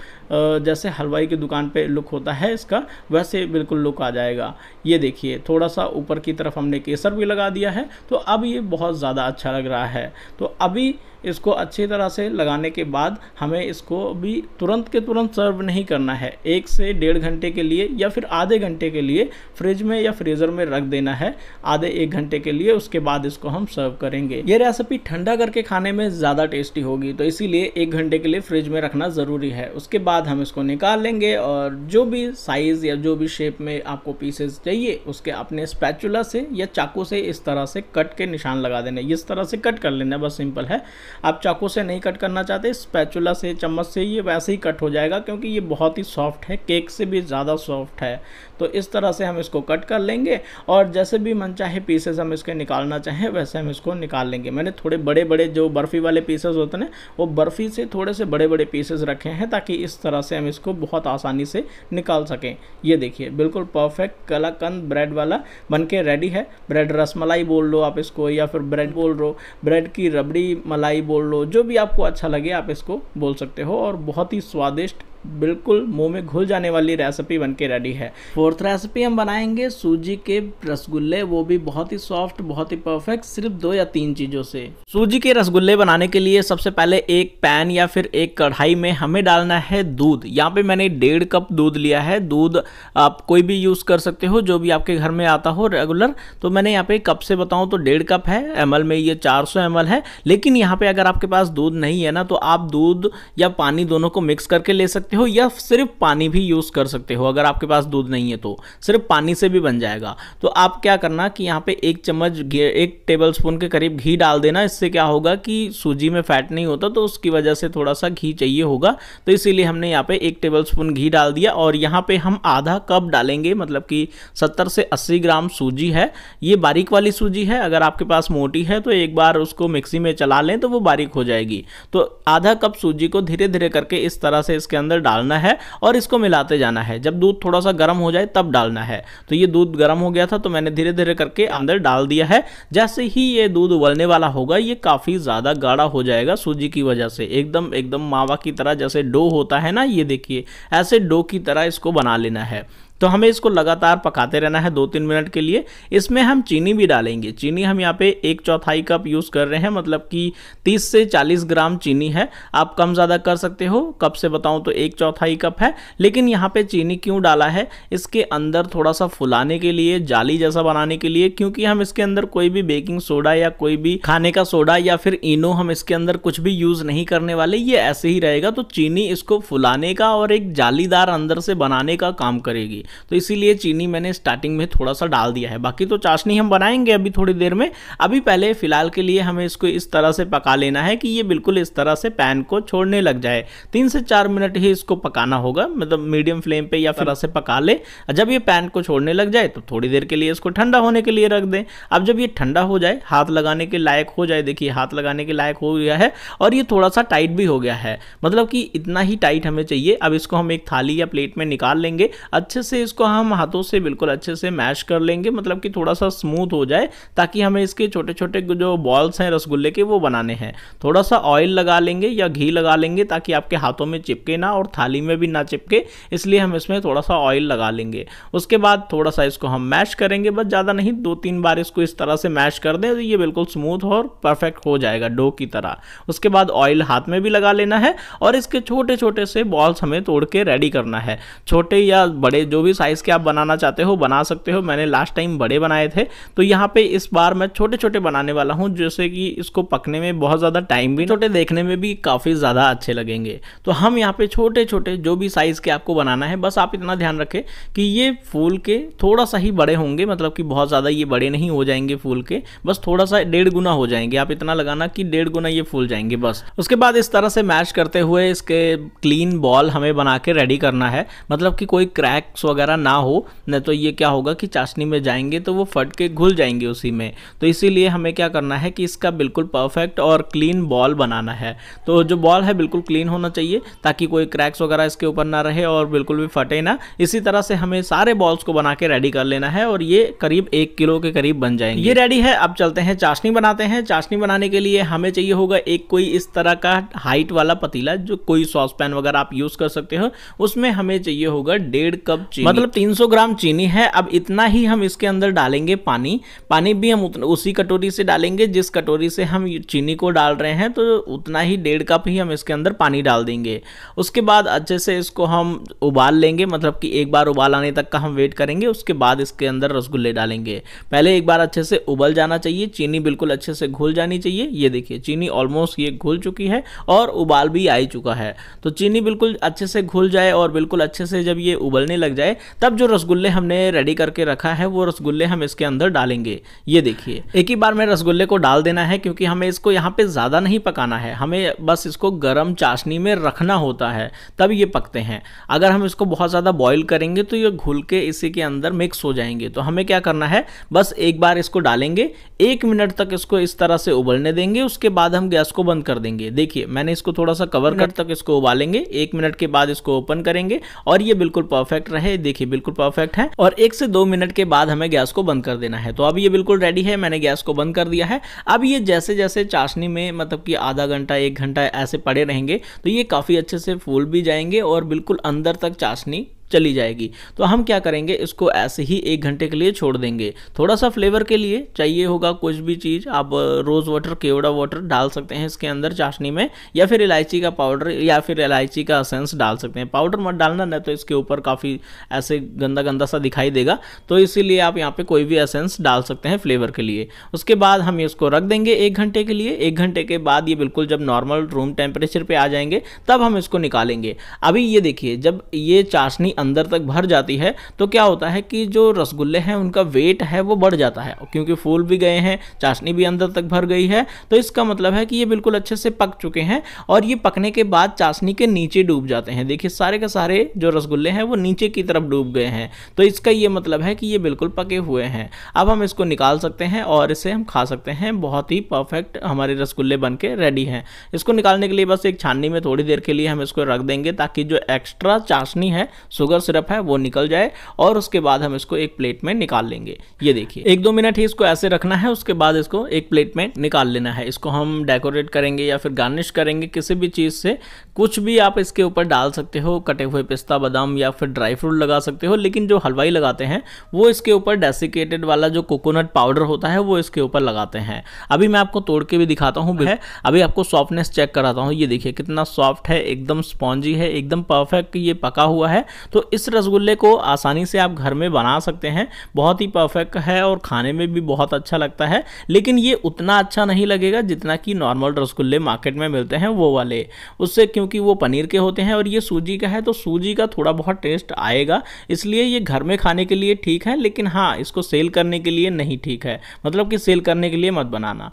जैसे हलवाई की दुकान पर लुक होता है इसका वैसे बिल्कुल लुक आ जाएगा ये देखिए थोड़ा सा ऊपर की तरफ हमने केसर भी लगा दिया है तो अब ये बहुत ज़्यादा अच्छा लग रहा है तो अभी इसको अच्छी तरह से लगाने के बाद हमें इसको भी तुरंत के तुरंत सर्व नहीं करना है एक से डेढ़ घंटे के लिए या फिर आधे घंटे के लिए फ्रिज में या फ्रीज़र में रख देना है आधे एक घंटे के लिए उसके बाद इसको हम सर्व करेंगे ये रेसिपी ठंडा करके खाने में ज़्यादा टेस्टी होगी तो इसीलिए एक घंटे के लिए फ्रिज में रखना ज़रूरी है उसके बाद हम इसको निकाल लेंगे और जो भी साइज़ या जो भी शेप में आपको पीसेस चाहिए उसके अपने स्पैचुला से या चाकू से इस तरह से कट के निशान लगा देने इस तरह से कट कर लेना बस सिंपल है आप चाकू से नहीं कट करना चाहते स्पैचुला से चम्मच से ये वैसे ही कट हो जाएगा क्योंकि ये बहुत ही सॉफ्ट है केक से भी ज़्यादा सॉफ्ट है तो इस तरह से हम इसको कट कर लेंगे और जैसे भी मन चाहे पीसेस हम इसके निकालना चाहें वैसे हम इसको निकाल लेंगे मैंने थोड़े बड़े बड़े जो बर्फ़ी वाले पीसेस होते हैं वो बर्फ़ी से थोड़े से बड़े बड़े पीसेस रखे हैं ताकि इस तरह से हम इसको बहुत आसानी से निकाल सकें ये देखिए बिल्कुल परफेक्ट कलाकंद ब्रेड वाला बन के रेडी है ब्रेड रसमलाई बोल लो आप इसको या फिर ब्रेड बोल लो ब्रेड की रबड़ी मलाई बोल लो जो भी आपको अच्छा लगे आप इसको बोल सकते हो और बहुत ही स्वादिष्ट बिल्कुल मुंह में घुल जाने वाली रेसिपी बन के रेडी है फोर्थ रेसिपी हम बनाएंगे सूजी के रसगुल्ले वो भी बहुत ही सॉफ्ट बहुत ही परफेक्ट सिर्फ दो या तीन चीज़ों से सूजी के रसगुल्ले बनाने के लिए सबसे पहले एक पैन या फिर एक कढ़ाई में हमें डालना है दूध यहाँ पे मैंने डेढ़ कप दूध लिया है दूध आप कोई भी यूज़ कर सकते हो जो भी आपके घर में आता हो रेगुलर तो मैंने यहाँ पे कप से बताऊँ तो डेढ़ कप है एम में ये चार सौ है लेकिन यहाँ पे अगर आपके पास दूध नहीं है ना तो आप दूध या पानी दोनों को मिक्स करके ले सकते सकते हो या सिर्फ पानी भी यूज़ कर सकते हो अगर आपके पास दूध नहीं है तो सिर्फ पानी से भी बन जाएगा तो आप क्या करना कि यहाँ पे एक चम्मच एक टेबल स्पून के करीब घी डाल देना इससे क्या होगा कि सूजी में फैट नहीं होता तो उसकी वजह से थोड़ा सा घी चाहिए होगा तो इसीलिए हमने यहाँ पे एक टेबल स्पून घी डाल दिया और यहाँ पे हम आधा कप डालेंगे मतलब कि सत्तर से अस्सी ग्राम सूजी है ये बारीक वाली सूजी है अगर आपके पास मोटी है तो एक बार उसको मिक्सी में चला लें तो वो बारीक हो जाएगी तो आधा कप सूजी को धीरे धीरे करके इस तरह से इसके अंदर डालना है और इसको मिलाते जाना है जब दूध थोड़ा सा गर्म हो जाए तब डालना है तो ये दूध गर्म हो गया था तो मैंने धीरे धीरे करके अंदर डाल दिया है जैसे ही ये दूध उबलने वाला होगा ये काफ़ी ज़्यादा गाढ़ा हो जाएगा सूजी की वजह से एकदम एकदम मावा की तरह जैसे डो होता है ना ये देखिए ऐसे डो की तरह इसको बना लेना है तो हमें इसको लगातार पकाते रहना है दो तीन मिनट के लिए इसमें हम चीनी भी डालेंगे चीनी हम यहाँ पे एक चौथाई कप यूज़ कर रहे हैं मतलब कि 30 से 40 ग्राम चीनी है आप कम ज़्यादा कर सकते हो कप से बताऊँ तो एक चौथाई कप है लेकिन यहाँ पे चीनी क्यों डाला है इसके अंदर थोड़ा सा फुलाने के लिए जाली जैसा बनाने के लिए क्योंकि हम इसके अंदर कोई भी बेकिंग सोडा या कोई भी खाने का सोडा या फिर इनो हम इसके अंदर कुछ भी यूज़ नहीं करने वाले ये ऐसे ही रहेगा तो चीनी इसको फुलाने का और एक जालीदार अंदर से बनाने का काम करेगी तो इसीलिए चीनी मैंने स्टार्टिंग में थोड़ा सा डाल दिया है बाकी तो चाशनी हम बनाएंगे अभी थोड़ी देर में अभी पहले फ़िलहाल के लिए हमें इसको इस तरह से पका लेना है कि ये बिल्कुल इस तरह से पैन को छोड़ने लग जाए तीन से चार मिनट ही इसको पकाना होगा मतलब मीडियम फ्लेम पे या तरह से पका ले जब ये पैन को छोड़ने लग जाए तो थोड़ी देर के लिए इसको ठंडा होने के लिए रख दें अब जब ये ठंडा हो जाए हाथ लगाने के लायक हो जाए देखिए हाथ लगाने के लायक हो गया है और ये थोड़ा सा टाइट भी हो गया है मतलब कि इतना ही टाइट हमें चाहिए अब इसको हम एक थाली या प्लेट में निकाल लेंगे अच्छे से से इसको हम हाथों से बिल्कुल अच्छे से मैश कर लेंगे मतलब कि थोड़ा सा स्मूथ हो जाए ताकि हमें इसके छोटे छोटे जो बॉल्स हैं रसगुल्ले के वो बनाने हैं थोड़ा सा ऑयल लगा लेंगे या घी लगा लेंगे ताकि आपके हाथों में चिपके ना और थाली में भी ना चिपके इसलिए हम इसमें थोड़ा सा ऑयल लगा लेंगे उसके बाद थोड़ा सा इसको हम मैश करेंगे बस ज़्यादा नहीं दो तीन बार इसको इस तरह से मैश कर दें तो ये बिल्कुल स्मूथ और परफेक्ट हो जाएगा डो की तरह उसके बाद ऑयल हाथ में भी लगा लेना है और इसके छोटे छोटे से बॉल्स हमें तोड़ के रेडी करना है छोटे या बड़े जो भी साइज़ के आप बनाना चाहते हो बना सकते हो मैंने लास्ट टाइम बड़े बनाए थे तो यहाँ पे इस बार मैं छोटे छोटे बनाने वाला हूँ जैसे कि इसको पकने में बहुत ज़्यादा टाइम भी छोटे देखने में भी काफ़ी ज़्यादा अच्छे लगेंगे तो हम यहाँ पे छोटे छोटे जो भी साइज़ के आपको बनाना है बस आप इतना ध्यान रखें कि ये फूल के थोड़ा सा ही बड़े होंगे मतलब कि बहुत ज़्यादा ये बड़े नहीं हो जाएंगे फूल के बस थोड़ा सा डेढ़ गुना हो जाएंगे आप इतना लगाना कि डेढ़ गुना ये फूल जाएंगे बस उसके बाद इस तरह से मैच करते हुए इसके क्लीन बॉल हमें बना के रेडी करना है मतलब कि कोई क्रैक्स वगैरह ना हो नहीं तो ये क्या होगा कि चाशनी में जाएंगे तो वो फट के घुल जाएंगे उसी में तो इसीलिए हमें क्या करना है कि इसका बिल्कुल परफेक्ट और क्लीन बॉल बनाना है तो जो बॉल है बिल्कुल क्लीन होना चाहिए ताकि कोई क्रैक्स वगैरह इसके ऊपर ना रहे और बिल्कुल भी फटे ना इसी तरह से हमें सारे बॉल्स को बना के रेडी कर लेना है और ये करीब एक किलो के करीब बन जाएंगे ये रेडी है अब चलते हैं चाशनी बनाते हैं चाशनी बनाने के लिए हमें चाहिए होगा एक कोई इस तरह का हाइट वाला पतीला जो कोई सॉस पैन वगैरह आप यूज़ कर सकते हो उसमें हमें चाहिए होगा डेढ़ कप चीनी चीनी मतलब 300 ग्राम चीनी है अब इतना ही हम इसके अंदर डालेंगे पानी पानी भी हम उसी कटोरी से डालेंगे जिस कटोरी से हम चीनी को डाल रहे हैं तो उतना ही डेढ़ कप ही हम इसके अंदर पानी डाल देंगे उसके बाद अच्छे से इसको हम उबाल लेंगे मतलब कि एक बार उबाल आने तक का हम वेट करेंगे उसके बाद इसके अंदर रसगुल्ले डालेंगे पहले एक बार अच्छे से उबल जाना चाहिए चीनी बिल्कुल अच्छे से घुल जानी चाहिए ये देखिए चीनी ऑलमोस्ट ये घुल चुकी है और उबाल भी आ चुका है तो चीनी बिल्कुल अच्छे से घुल जाए और बिल्कुल अच्छे से जब ये उबलने लग जाए तब जो रसगुल्ले हमने रेडी करके रखा है वो रसगुल्ले हम इसके अंदर डालेंगे ये देखिए एक ही बार में रसगुल्ले को डाल देना है क्योंकि हमें इसको यहाँ पे ज़्यादा नहीं पकाना है हमें बस इसको गर्म चाशनी में रखना होता है तब ये पकते हैं अगर हम इसको बहुत ज़्यादा बॉयल करेंगे तो ये घुल के इसी के अंदर मिक्स हो जाएंगे तो हमें क्या करना है बस एक बार इसको डालेंगे एक मिनट तक इसको इस तरह से उबलने देंगे उसके बाद हम गैस को बंद कर देंगे देखिए मैंने इसको थोड़ा सा कवर कर तक इसको उबालेंगे एक मिनट के बाद इसको ओपन करेंगे और ये बिल्कुल परफेक्ट रहे देखिए बिल्कुल परफेक्ट है और एक से दो मिनट के बाद हमें गैस को बंद कर देना है तो अब ये बिल्कुल रेडी है मैंने गैस को बंद कर दिया है अब ये जैसे जैसे चाशनी में मतलब कि आधा घंटा एक घंटा ऐसे पड़े रहेंगे तो ये काफ़ी अच्छे से फूल भी जाएंगे और बिल्कुल अंदर तक चाशनी चली जाएगी तो हम क्या करेंगे इसको ऐसे ही एक घंटे के लिए छोड़ देंगे थोड़ा सा फ्लेवर के लिए चाहिए होगा कुछ भी चीज़ आप रोज़ वाटर केवड़ा वाटर डाल सकते हैं इसके अंदर चाशनी में या फिर इलायची का पाउडर या फिर इलायची का असेंस डाल सकते हैं पाउडर मत डालना नहीं तो इसके ऊपर काफ़ी ऐसे गंदा गंदा सा दिखाई देगा तो इसीलिए आप यहाँ पर कोई भी असेंस डाल सकते हैं फ्लेवर के लिए उसके बाद हम इसको रख देंगे एक घंटे के लिए एक घंटे के बाद ये बिल्कुल जब नॉर्मल रूम टेम्परेचर पर आ जाएंगे तब हम इसको निकालेंगे अभी ये देखिए जब ये चाशनी अंदर तक भर जाती है तो क्या होता है कि जो रसगुल्ले हैं उनका वेट है वो बढ़ जाता है क्योंकि फूल भी गए हैं चाशनी भी अंदर तक भर गई है तो इसका मतलब है कि ये बिल्कुल अच्छे से पक चुके हैं और ये पकने के बाद चाशनी के नीचे डूब जाते हैं देखिए सारे के सारे जो रसगुल्ले हैं वो नीचे की तरफ डूब गए हैं तो इसका ये मतलब है कि ये बिल्कुल पके हुए हैं अब हम इसको निकाल सकते हैं और इसे हम खा सकते हैं बहुत ही परफेक्ट हमारे रसगुल्ले बन के रेडी हैं इसको निकालने के लिए बस एक छाननी में थोड़ी देर के लिए हम इसको रख देंगे ताकि जो एक्स्ट्रा चाशनी है सो शुगर सिरप है वो निकल जाए और उसके बाद हम इसको एक प्लेट में निकाल लेंगे ये देखिए एक दो मिनट ही इसको ऐसे रखना है उसके बाद इसको एक प्लेट में निकाल लेना है इसको हम डेकोरेट करेंगे या फिर गार्निश करेंगे किसी भी चीज़ से कुछ भी आप इसके ऊपर डाल सकते हो कटे हुए पिस्ता बादाम या फिर ड्राई फ्रूट लगा सकते हो लेकिन जो हलवाई लगाते हैं वो इसके ऊपर डेसिकेटेड वाला जो कोकोनट पाउडर होता है वो इसके ऊपर लगाते हैं अभी मैं आपको तोड़ के भी दिखाता हूँ अभी आपको सॉफ्टनेस चेक कराता हूँ ये देखिए कितना सॉफ्ट है एकदम स्पॉन्जी है एकदम परफेक्ट ये पका हुआ है तो इस रसगुल्ले को आसानी से आप घर में बना सकते हैं बहुत ही परफेक्ट है और खाने में भी बहुत अच्छा लगता है लेकिन ये उतना अच्छा नहीं लगेगा जितना कि नॉर्मल रसगुल्ले मार्केट में मिलते हैं वो वाले उससे क्योंकि वो पनीर के होते हैं और ये सूजी का है तो सूजी का थोड़ा बहुत टेस्ट आएगा इसलिए ये घर में खाने के लिए ठीक है लेकिन हाँ इसको सेल करने के लिए नहीं ठीक है मतलब कि सेल करने के लिए मत बनाना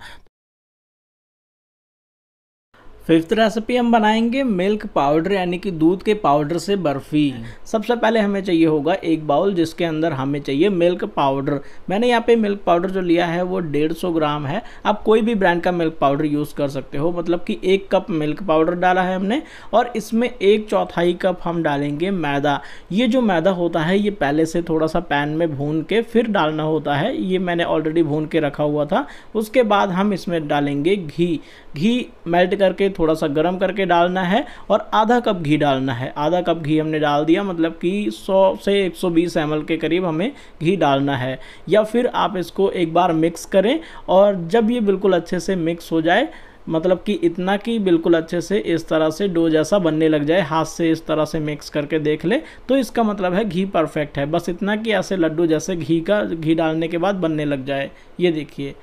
फिफ्थ रेसिपी हम बनाएंगे मिल्क पाउडर यानी कि दूध के पाउडर से बर्फ़ी सबसे पहले हमें चाहिए होगा एक बाउल जिसके अंदर हमें चाहिए मिल्क पाउडर मैंने यहाँ पे मिल्क पाउडर जो लिया है वो डेढ़ सौ ग्राम है आप कोई भी ब्रांड का मिल्क पाउडर यूज़ कर सकते हो मतलब कि एक कप मिल्क पाउडर डाला है हमने और इसमें एक चौथाई कप हम डालेंगे मैदा ये जो मैदा होता है ये पहले से थोड़ा सा पैन में भून के फिर डालना होता है ये मैंने ऑलरेडी भून के रखा हुआ था उसके बाद हम इसमें डालेंगे घी घी मेल्ट करके थोड़ा सा गर्म करके डालना है और आधा कप घी डालना है आधा कप घी हमने डाल दिया मतलब कि 100 से 120 सौ के करीब हमें घी डालना है या फिर आप इसको एक बार मिक्स करें और जब ये बिल्कुल अच्छे से मिक्स हो जाए मतलब कि इतना कि बिल्कुल अच्छे से इस तरह से डो जैसा बनने लग जाए हाथ से इस तरह से मिक्स करके देख ले तो इसका मतलब है घी परफेक्ट है बस इतना कि ऐसे लड्डू जैसे घी का घी डालने के बाद बनने लग जाए ये देखिए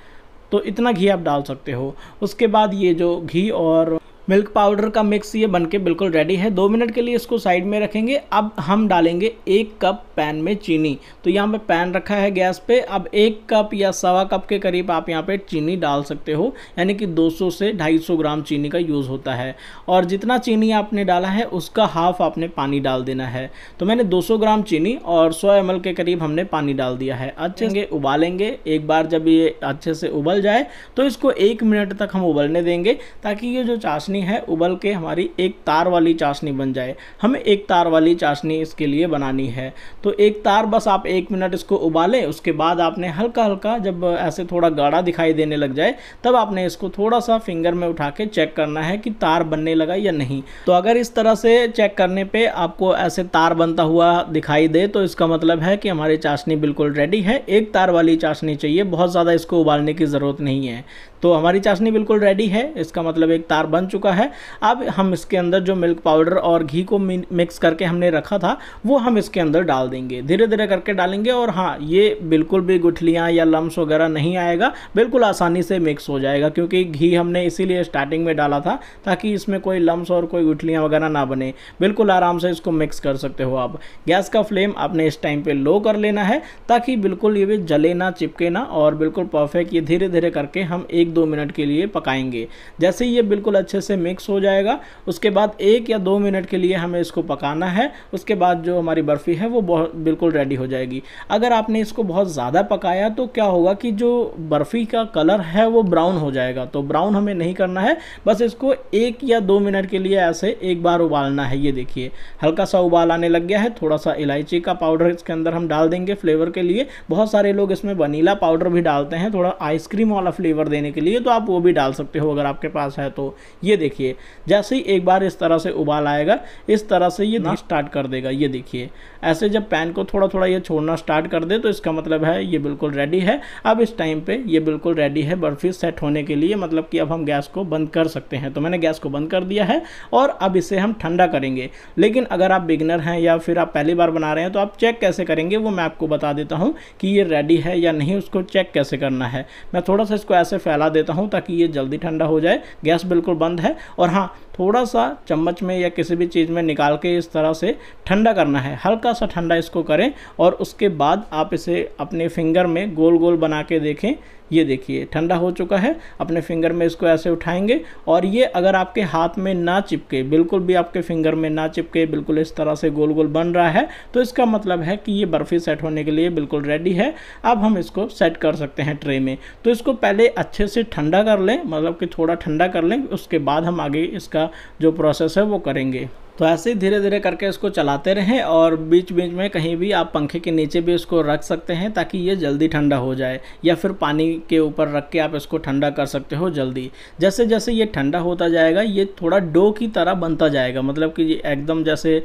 तो इतना घी आप डाल सकते हो उसके बाद ये जो घी और मिल्क पाउडर का मिक्स ये बन के बिल्कुल रेडी है दो मिनट के लिए इसको साइड में रखेंगे अब हम डालेंगे एक कप पैन में चीनी तो यहाँ पे पैन रखा है गैस पे अब एक कप या सवा कप के करीब आप यहाँ पे चीनी डाल सकते हो यानी कि 200 से 250 ग्राम चीनी का यूज़ होता है और जितना चीनी आपने डाला है उसका हाफ आपने पानी डाल देना है तो मैंने दो ग्राम चीनी और सौ एम के करीब हमने पानी डाल दिया है अच्छे से उबालेंगे एक बार जब ये अच्छे से उबल जाए तो इसको एक मिनट तक हम उबलने देंगे ताकि ये जो चाशनी चाशनी है उबल के हमारी एक तार वाली चाशनी बन जाए हमें एक तार वाली चाशनी इसके लिए बनानी है तो एक तार बस आप एक मिनट इसको उबालें उसके बाद आपने हल्का हल्का जब ऐसे थोड़ा गाढ़ा दिखाई देने लग जाए तब आपने इसको थोड़ा सा फिंगर में उठा के चेक करना है कि तार बनने लगा या नहीं तो अगर इस तरह से चेक करने पर आपको ऐसे तार बनता हुआ दिखाई दे तो इसका मतलब है कि हमारी चाशनी बिल्कुल रेडी है एक तार वाली चाशनी चाहिए बहुत ज़्यादा इसको उबालने की ज़रूरत नहीं है तो हमारी चाशनी बिल्कुल रेडी है इसका मतलब एक तार बन चुका चुका है अब हम इसके अंदर जो मिल्क पाउडर और घी को मिक्स करके हमने रखा था वो हम इसके अंदर डाल देंगे धीरे धीरे करके डालेंगे और हाँ ये बिल्कुल भी गुठलियाँ या लम्स वगैरह नहीं आएगा बिल्कुल आसानी से मिक्स हो जाएगा क्योंकि घी हमने इसीलिए स्टार्टिंग में डाला था ताकि इसमें कोई लम्स और कोई गुठलियाँ वगैरह ना बने बिल्कुल आराम से इसको मिक्स कर सकते हो आप गैस का फ्लेम आपने इस टाइम पर लो कर लेना है ताकि बिल्कुल ये भी जले ना चिपके ना और बिल्कुल परफेक्ट ये धीरे धीरे करके हम एक दो मिनट के लिए पकाएंगे जैसे ये बिल्कुल अच्छे से मिक्स हो जाएगा उसके बाद एक या दो मिनट के लिए हमें इसको पकाना है उसके बाद जो हमारी बर्फ़ी है वो बहुत बिल्कुल रेडी हो जाएगी अगर आपने इसको बहुत ज़्यादा पकाया तो क्या होगा कि जो बर्फ़ी का कलर है वो ब्राउन हो जाएगा तो ब्राउन हमें नहीं करना है बस इसको एक या दो मिनट के लिए ऐसे एक बार उबालना है ये देखिए हल्का सा उबाल आने लग गया है थोड़ा सा इलायची का पाउडर इसके अंदर हम डाल देंगे फ्लेवर के लिए बहुत सारे लोग इसमें वनीला पाउडर भी डालते हैं थोड़ा आइसक्रीम वाला फ्लेवर देने के लिए तो आप वो भी डाल सकते हो अगर आपके पास है तो ये देखिए देखिए जैसे ही एक बार इस तरह से उबाल आएगा इस तरह से ये स्टार्ट कर देगा ये देखिए ऐसे जब पैन को थोड़ा थोड़ा ये छोड़ना स्टार्ट कर दे तो इसका मतलब है ये बिल्कुल रेडी है अब इस टाइम पे ये बिल्कुल रेडी है बर्फ़ी सेट होने के लिए मतलब कि अब हम गैस को बंद कर सकते हैं तो मैंने गैस को बंद कर दिया है और अब इसे हम ठंडा करेंगे लेकिन अगर आप बिगनर हैं या फिर आप पहली बार बना रहे हैं तो आप चेक कैसे करेंगे वो मैं आपको बता देता हूँ कि ये रेडी है या नहीं उसको चेक कैसे करना है मैं थोड़ा सा इसको ऐसे फैला देता हूँ ताकि ये जल्दी ठंडा हो जाए गैस बिल्कुल बंद है है और हाँ थोड़ा सा चम्मच में या किसी भी चीज़ में निकाल के इस तरह से ठंडा करना है हल्का सा ठंडा इसको करें और उसके बाद आप इसे अपने फिंगर में गोल गोल बना के देखें ये देखिए ठंडा हो चुका है अपने फिंगर में इसको ऐसे उठाएंगे और ये अगर आपके हाथ में ना चिपके बिल्कुल भी आपके फिंगर में ना चिपके बिल्कुल इस तरह से गोल गोल बन रहा है तो इसका मतलब है कि ये बर्फ़ी सेट होने के लिए बिल्कुल रेडी है अब हम इसको सेट कर सकते हैं ट्रे में तो इसको पहले अच्छे से ठंडा कर लें मतलब कि थोड़ा ठंडा कर लें उसके बाद हम आगे इसका जो प्रोसेस है वो करेंगे तो ऐसे ही धीरे धीरे करके इसको चलाते रहें और बीच बीच में कहीं भी आप पंखे के नीचे भी इसको रख सकते हैं ताकि ये जल्दी ठंडा हो जाए या फिर पानी के ऊपर रख के आप इसको ठंडा कर सकते हो जल्दी जैसे जैसे ये ठंडा होता जाएगा ये थोड़ा डो की तरह बनता जाएगा मतलब कि एकदम जैसे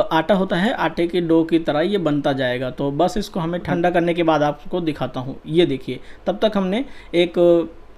आटा होता है आटे के डो की तरह ये बनता जाएगा तो बस इसको हमें ठंडा करने के बाद आपको दिखाता हूँ ये देखिए तब तक हमने एक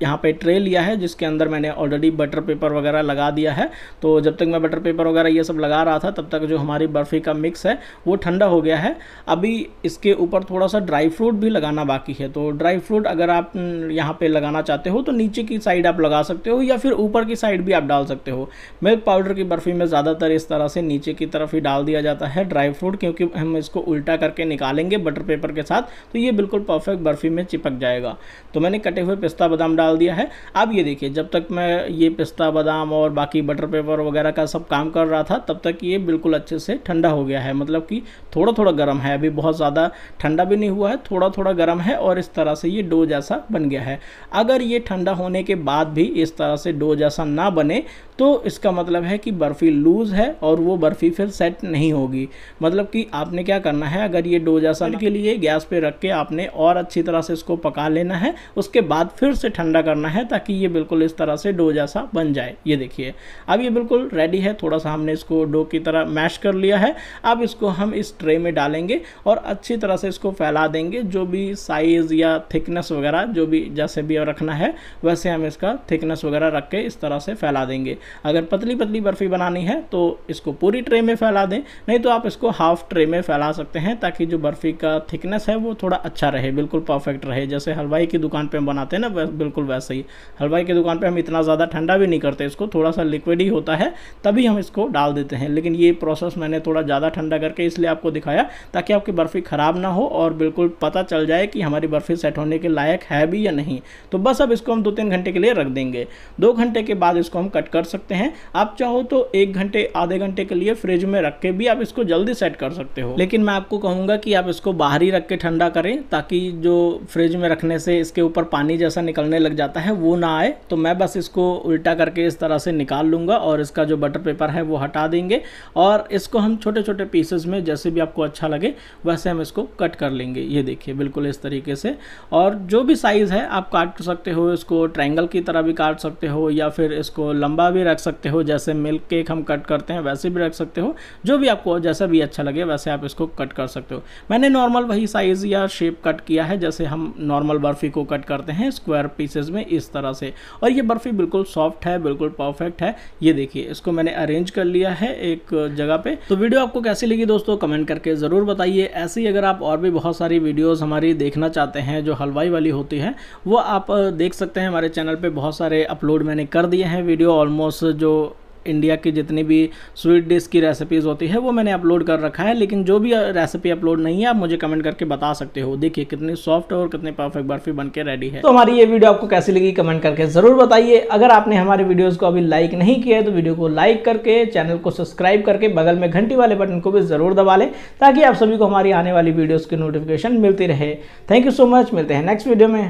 यहाँ पे ट्रे लिया है जिसके अंदर मैंने ऑलरेडी बटर पेपर वगैरह लगा दिया है तो जब तक मैं बटर पेपर वगैरह ये सब लगा रहा था तब तक जो हमारी बर्फ़ी का मिक्स है वो ठंडा हो गया है अभी इसके ऊपर थोड़ा सा ड्राई फ्रूट भी लगाना बाकी है तो ड्राई फ्रूट अगर आप यहाँ पर लगाना चाहते हो तो नीचे की साइड आप लगा सकते हो या फिर ऊपर की साइड भी आप डाल सकते हो मिल्क पाउडर की बर्फ़ी में ज़्यादातर इस तरह से नीचे की तरफ ही डाल दिया जाता है ड्राई फ्रूट क्योंकि हम इसको उल्टा करके निकालेंगे बटर पेपर के साथ तो ये बिल्कुल परफेक्ट बर्फ़ी में चिपक जाएगा तो मैंने कटे हुए पिस्ता बादाम डाल डाल दिया है अब ये देखिए जब तक मैं ये पिस्ता बादाम और बाकी बटर पेपर वगैरह का सब काम कर रहा था तब तक ये बिल्कुल अच्छे से ठंडा हो गया है मतलब कि थोड़ा थोड़ा गर्म है अभी बहुत ज़्यादा ठंडा भी नहीं हुआ है थोड़ा थोड़ा गर्म है और इस तरह से ये डो जैसा बन गया है अगर ये ठंडा होने के बाद भी इस तरह से डो जैसा ना बने तो इसका मतलब है कि बर्फ़ी लूज़ है और वो बर्फ़ी फिर सेट नहीं होगी मतलब कि आपने क्या करना है अगर ये जैसा के लिए गैस पे रख के आपने और अच्छी तरह से इसको पका लेना है उसके बाद फिर से ठंडा करना है ताकि ये बिल्कुल इस तरह से डो जैसा बन जाए ये देखिए अब ये बिल्कुल रेडी है थोड़ा सा हमने इसको डो की तरह मैश कर लिया है अब इसको हम इस ट्रे में डालेंगे और अच्छी तरह से इसको फैला देंगे जो भी साइज़ या थिकनेस वगैरह जो भी जैसे भी रखना है वैसे हम इसका थिकनेस वगैरह रख के इस तरह से फैला देंगे अगर पतली पतली बर्फ़ी बनानी है तो इसको पूरी ट्रे में फैला दें नहीं तो आप इसको हाफ ट्रे में फैला सकते हैं ताकि जो बर्फ़ी का थिकनेस है वो थोड़ा अच्छा रहे बिल्कुल परफेक्ट रहे जैसे हलवाई की दुकान पर हम बनाते हैं ना बिल्कुल वैसे ही हलवाई की दुकान पर हम इतना ज़्यादा ठंडा भी नहीं करते इसको थोड़ा सा लिक्विड ही होता है तभी हम इसको डाल देते हैं लेकिन ये प्रोसेस मैंने थोड़ा ज़्यादा ठंडा करके इसलिए आपको दिखाया ताकि आपकी बर्फ़ी ख़राब ना हो और बिल्कुल पता चल जाए कि हमारी बर्फ़ी सेट होने के लायक है भी या नहीं तो बस अब इसको हम दो तीन घंटे के लिए रख देंगे दो घंटे के बाद इसको हम कट कर सकते हैं आप चाहो तो एक घंटे आधे घंटे के लिए फ्रिज में रख के भी आप इसको जल्दी सेट कर सकते हो लेकिन मैं आपको कहूँगा कि आप इसको बाहर ही रख के ठंडा करें ताकि जो फ्रिज में रखने से इसके ऊपर पानी जैसा निकलने लग जाता है वो ना आए तो मैं बस इसको उल्टा करके इस तरह से निकाल लूँगा और इसका जो बटर पेपर है वो हटा देंगे और इसको हम छोटे छोटे पीसेस में जैसे भी आपको अच्छा लगे वैसे हम इसको कट कर लेंगे ये देखिए बिल्कुल इस तरीके से और जो भी साइज़ है आप काट सकते हो इसको ट्रायंगल की तरह भी काट सकते हो या फिर इसको लंबा भी भी रख सकते हो जैसे मिल्क केक हम कट करते हैं वैसे भी रख सकते हो जो भी आपको जैसा भी अच्छा लगे वैसे आप इसको कट कर सकते हो मैंने नॉर्मल वही साइज़ या शेप कट किया है जैसे हम नॉर्मल बर्फ़ी को कट करते हैं स्क्वायर पीसेज में इस तरह से और ये बर्फ़ी बिल्कुल सॉफ्ट है बिल्कुल परफेक्ट है ये देखिए इसको मैंने अरेंज कर लिया है एक जगह पर तो वीडियो आपको कैसी लगी दोस्तों कमेंट करके ज़रूर बताइए ऐसे ही अगर आप और भी बहुत सारी वीडियोज हमारी देखना चाहते हैं जो हलवाई वाली होती है वो आप देख सकते हैं हमारे चैनल पर बहुत सारे अपलोड मैंने कर दिए हैं वीडियो ऑलमोस्ट ऑलमोस्ट जो इंडिया की जितनी भी स्वीट डिश की रेसिपीज़ होती है वो मैंने अपलोड कर रखा है लेकिन जो भी रेसिपी अपलोड नहीं है आप मुझे कमेंट करके बता सकते हो देखिए कितनी सॉफ्ट और कितनी परफेक्ट बर्फी बन के रेडी है तो हमारी ये वीडियो आपको कैसी लगी कमेंट करके ज़रूर बताइए अगर आपने हमारे वीडियोज़ को अभी लाइक नहीं किया है तो वीडियो को लाइक करके चैनल को सब्सक्राइब करके बगल में घंटी वाले बटन को भी ज़रूर दबा लें ताकि आप सभी को हमारी आने वाली वीडियोज़ की नोटिफिकेशन मिलती रहे थैंक यू सो मच मिलते हैं नेक्स्ट वीडियो में